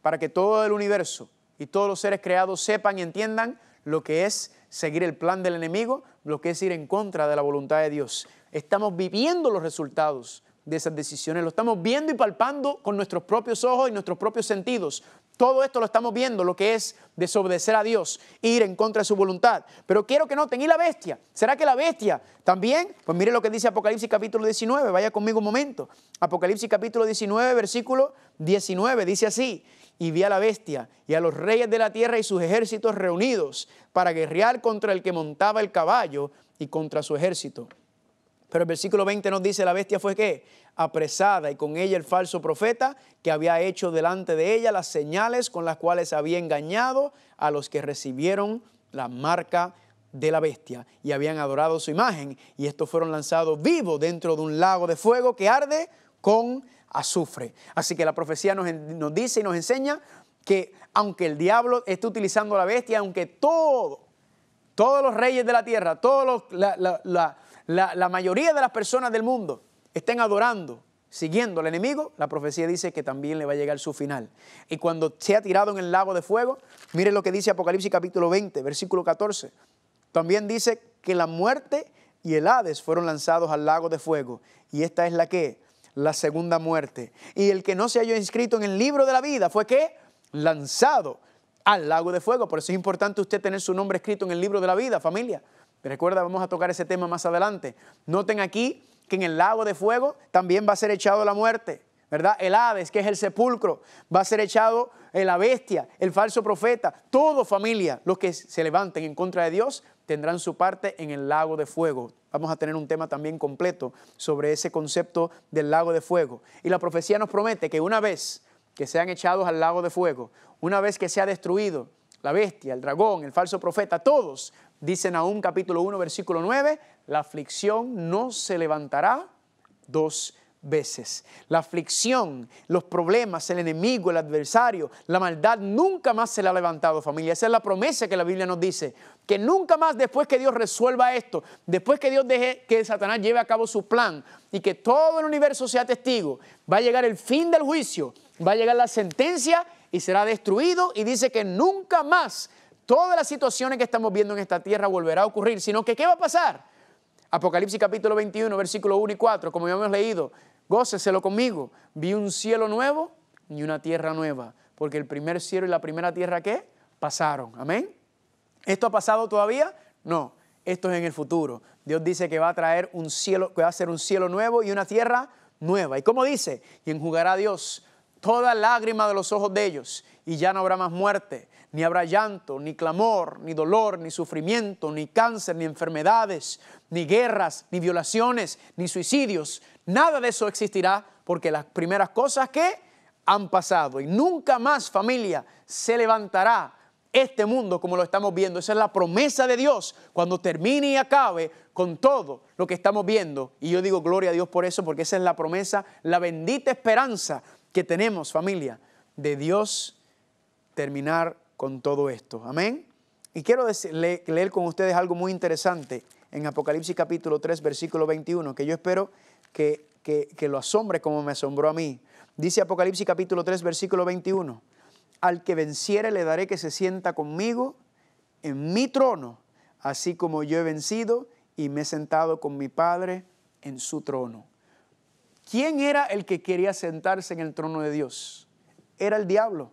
Para que todo el universo y todos los seres creados sepan y entiendan lo que es seguir el plan del enemigo, lo que es ir en contra de la voluntad de Dios. Estamos viviendo los resultados de esas decisiones. Lo estamos viendo y palpando con nuestros propios ojos y nuestros propios sentidos. Todo esto lo estamos viendo, lo que es desobedecer a Dios, ir en contra de su voluntad. Pero quiero que noten, ¿y la bestia? ¿Será que la bestia también? Pues mire lo que dice Apocalipsis capítulo 19, vaya conmigo un momento. Apocalipsis capítulo 19, versículo 19, dice así, y vi a la bestia y a los reyes de la tierra y sus ejércitos reunidos para guerrear contra el que montaba el caballo y contra su ejército. Pero el versículo 20 nos dice, la bestia fue qué? Apresada y con ella el falso profeta que había hecho delante de ella las señales con las cuales había engañado a los que recibieron la marca de la bestia y habían adorado su imagen y estos fueron lanzados vivos dentro de un lago de fuego que arde con azufre. Así que la profecía nos, dice y nos enseña que aunque el diablo esté utilizando la bestia, aunque todo, todos los reyes de la tierra, todos los, la, mayoría de las personas del mundo estén adorando, siguiendo al enemigo, la profecía dice que también le va a llegar su final. Y cuando sea tirado en el lago de fuego, mire lo que dice Apocalipsis capítulo 20, versículo 14. También dice que la muerte y el Hades fueron lanzados al lago de fuego. Y esta es la que, la segunda muerte. Y el que no se haya inscrito en el libro de la vida fue que lanzado al lago de fuego. Por eso es importante usted tener su nombre escrito en el libro de la vida, familia. Recuerda, vamos a tocar ese tema más adelante. Noten aquí que en el lago de fuego también va a ser echado la muerte, ¿verdad? El Hades, que es el sepulcro, va a ser echado eh, la bestia, el falso profeta. Todo familia, los que se levanten en contra de Dios, tendrán su parte en el lago de fuego. Vamos a tener un tema también completo sobre ese concepto del lago de fuego. Y la profecía nos promete que una vez que sean echados al lago de fuego, una vez que sea destruido la bestia, el dragón, el falso profeta, todos Dice aún capítulo 1, versículo 9, la aflicción no se levantará dos veces. La aflicción, los problemas, el enemigo, el adversario, la maldad nunca más se le ha levantado, familia. Esa es la promesa que la Biblia nos dice, que nunca más después que Dios resuelva esto, después que Dios deje que Satanás lleve a cabo su plan y que todo el universo sea testigo, va a llegar el fin del juicio, va a llegar la sentencia y será destruido y dice que nunca más todas las situaciones que estamos viendo en esta tierra volverá a ocurrir, sino que ¿qué va a pasar? Apocalipsis capítulo 21, versículo 1 y 4, como ya hemos leído, góceselo conmigo, vi un cielo nuevo y una tierra nueva, porque el primer cielo y la primera tierra ¿qué? pasaron, amén. ¿Esto ha pasado todavía? No, esto es en el futuro. Dios dice que va a traer un cielo, que va a ser un cielo nuevo y una tierra nueva. ¿Y cómo dice? Y enjugará a Dios toda lágrima de los ojos de ellos y ya no habrá más muerte, ni habrá llanto, ni clamor, ni dolor, ni sufrimiento, ni cáncer, ni enfermedades, ni guerras, ni violaciones, ni suicidios. Nada de eso existirá porque las primeras cosas que han pasado y nunca más familia se levantará este mundo como lo estamos viendo. Esa es la promesa de Dios cuando termine y acabe con todo lo que estamos viendo. Y yo digo gloria a Dios por eso, porque esa es la promesa, la bendita esperanza que tenemos familia de Dios terminar con todo esto. Amén. Y quiero leer con ustedes algo muy interesante en Apocalipsis capítulo 3, versículo 21, que yo espero que, que, que lo asombre como me asombró a mí. Dice Apocalipsis capítulo 3, versículo 21, al que venciere le daré que se sienta conmigo en mi trono, así como yo he vencido y me he sentado con mi Padre en su trono. ¿Quién era el que quería sentarse en el trono de Dios? Era el diablo.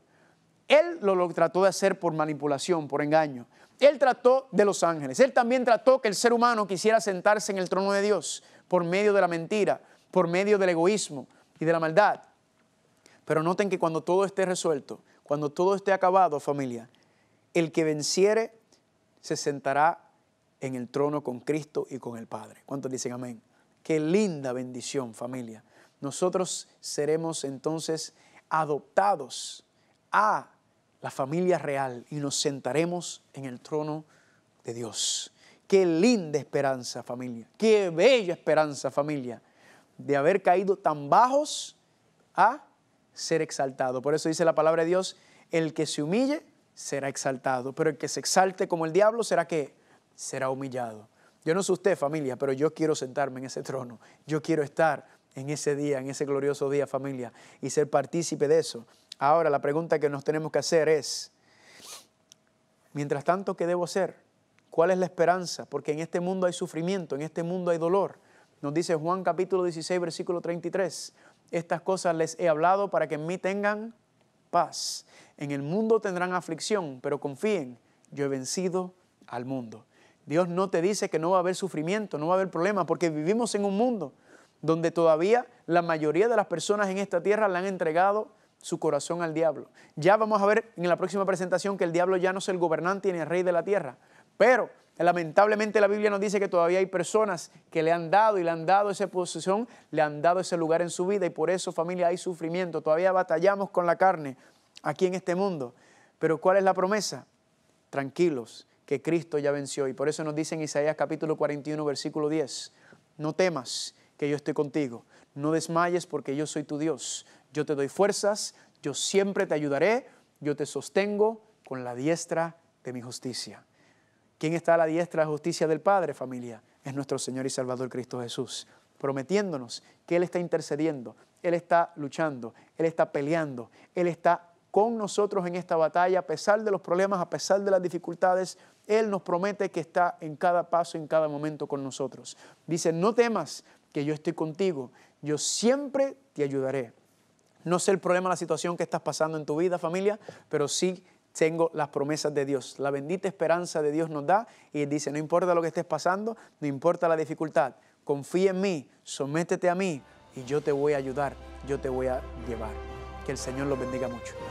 Él lo, trató de hacer por manipulación, por engaño. Él trató de los ángeles. Él también trató que el ser humano quisiera sentarse en el trono de Dios por medio de la mentira, por medio del egoísmo y de la maldad. Pero noten que cuando todo esté resuelto, cuando todo esté acabado, familia, el que venciere se sentará en el trono con Cristo y con el Padre. ¿Cuántos dicen amén? Qué linda bendición, familia. Nosotros seremos entonces adoptados a la familia real y nos sentaremos en el trono de Dios. Qué linda esperanza familia, qué bella esperanza familia, de haber caído tan bajos a ser exaltado. Por eso dice la palabra de Dios, el que se humille será exaltado, pero el que se exalte como el diablo será que será humillado. Yo no sé usted familia, pero yo quiero sentarme en ese trono, yo quiero estar en ese día, en ese glorioso día familia y ser partícipe de eso Ahora la pregunta que nos tenemos que hacer es, mientras tanto, ¿qué debo hacer? ¿Cuál es la esperanza? Porque en este mundo hay sufrimiento, en este mundo hay dolor. Nos dice Juan capítulo 16, versículo 33, estas cosas les he hablado para que en mí tengan paz. En el mundo tendrán aflicción, pero confíen, yo he vencido al mundo. Dios no te dice que no va a haber sufrimiento, no va a haber problemas, porque vivimos en un mundo donde todavía la mayoría de las personas en esta tierra la han entregado su corazón al diablo. Ya vamos a ver en la próxima presentación que el diablo ya no es el gobernante ni el rey de la tierra, pero lamentablemente la Biblia nos dice que todavía hay personas que le han dado y le han dado esa posición, le han dado ese lugar en su vida y por eso familia hay sufrimiento, todavía batallamos con la carne aquí en este mundo. Pero ¿cuál es la promesa? Tranquilos, que Cristo ya venció y por eso nos dice en Isaías capítulo 41 versículo 10, no temas que yo estoy contigo, no desmayes porque yo soy tu Dios, yo te doy fuerzas, yo siempre te ayudaré, yo te sostengo con la diestra de mi justicia. ¿Quién está a la diestra de la justicia del Padre, familia? Es nuestro Señor y Salvador Cristo Jesús, prometiéndonos que Él está intercediendo, Él está luchando, Él está peleando, Él está con nosotros en esta batalla, a pesar de los problemas, a pesar de las dificultades, Él nos promete que está en cada paso, en cada momento con nosotros. Dice, no temas que yo estoy contigo, yo siempre te ayudaré. No sé el problema, la situación que estás pasando en tu vida, familia, pero sí tengo las promesas de Dios. La bendita esperanza de Dios nos da y dice, no importa lo que estés pasando, no importa la dificultad, confía en mí, sométete a mí y yo te voy a ayudar, yo te voy a llevar. Que el Señor los bendiga mucho.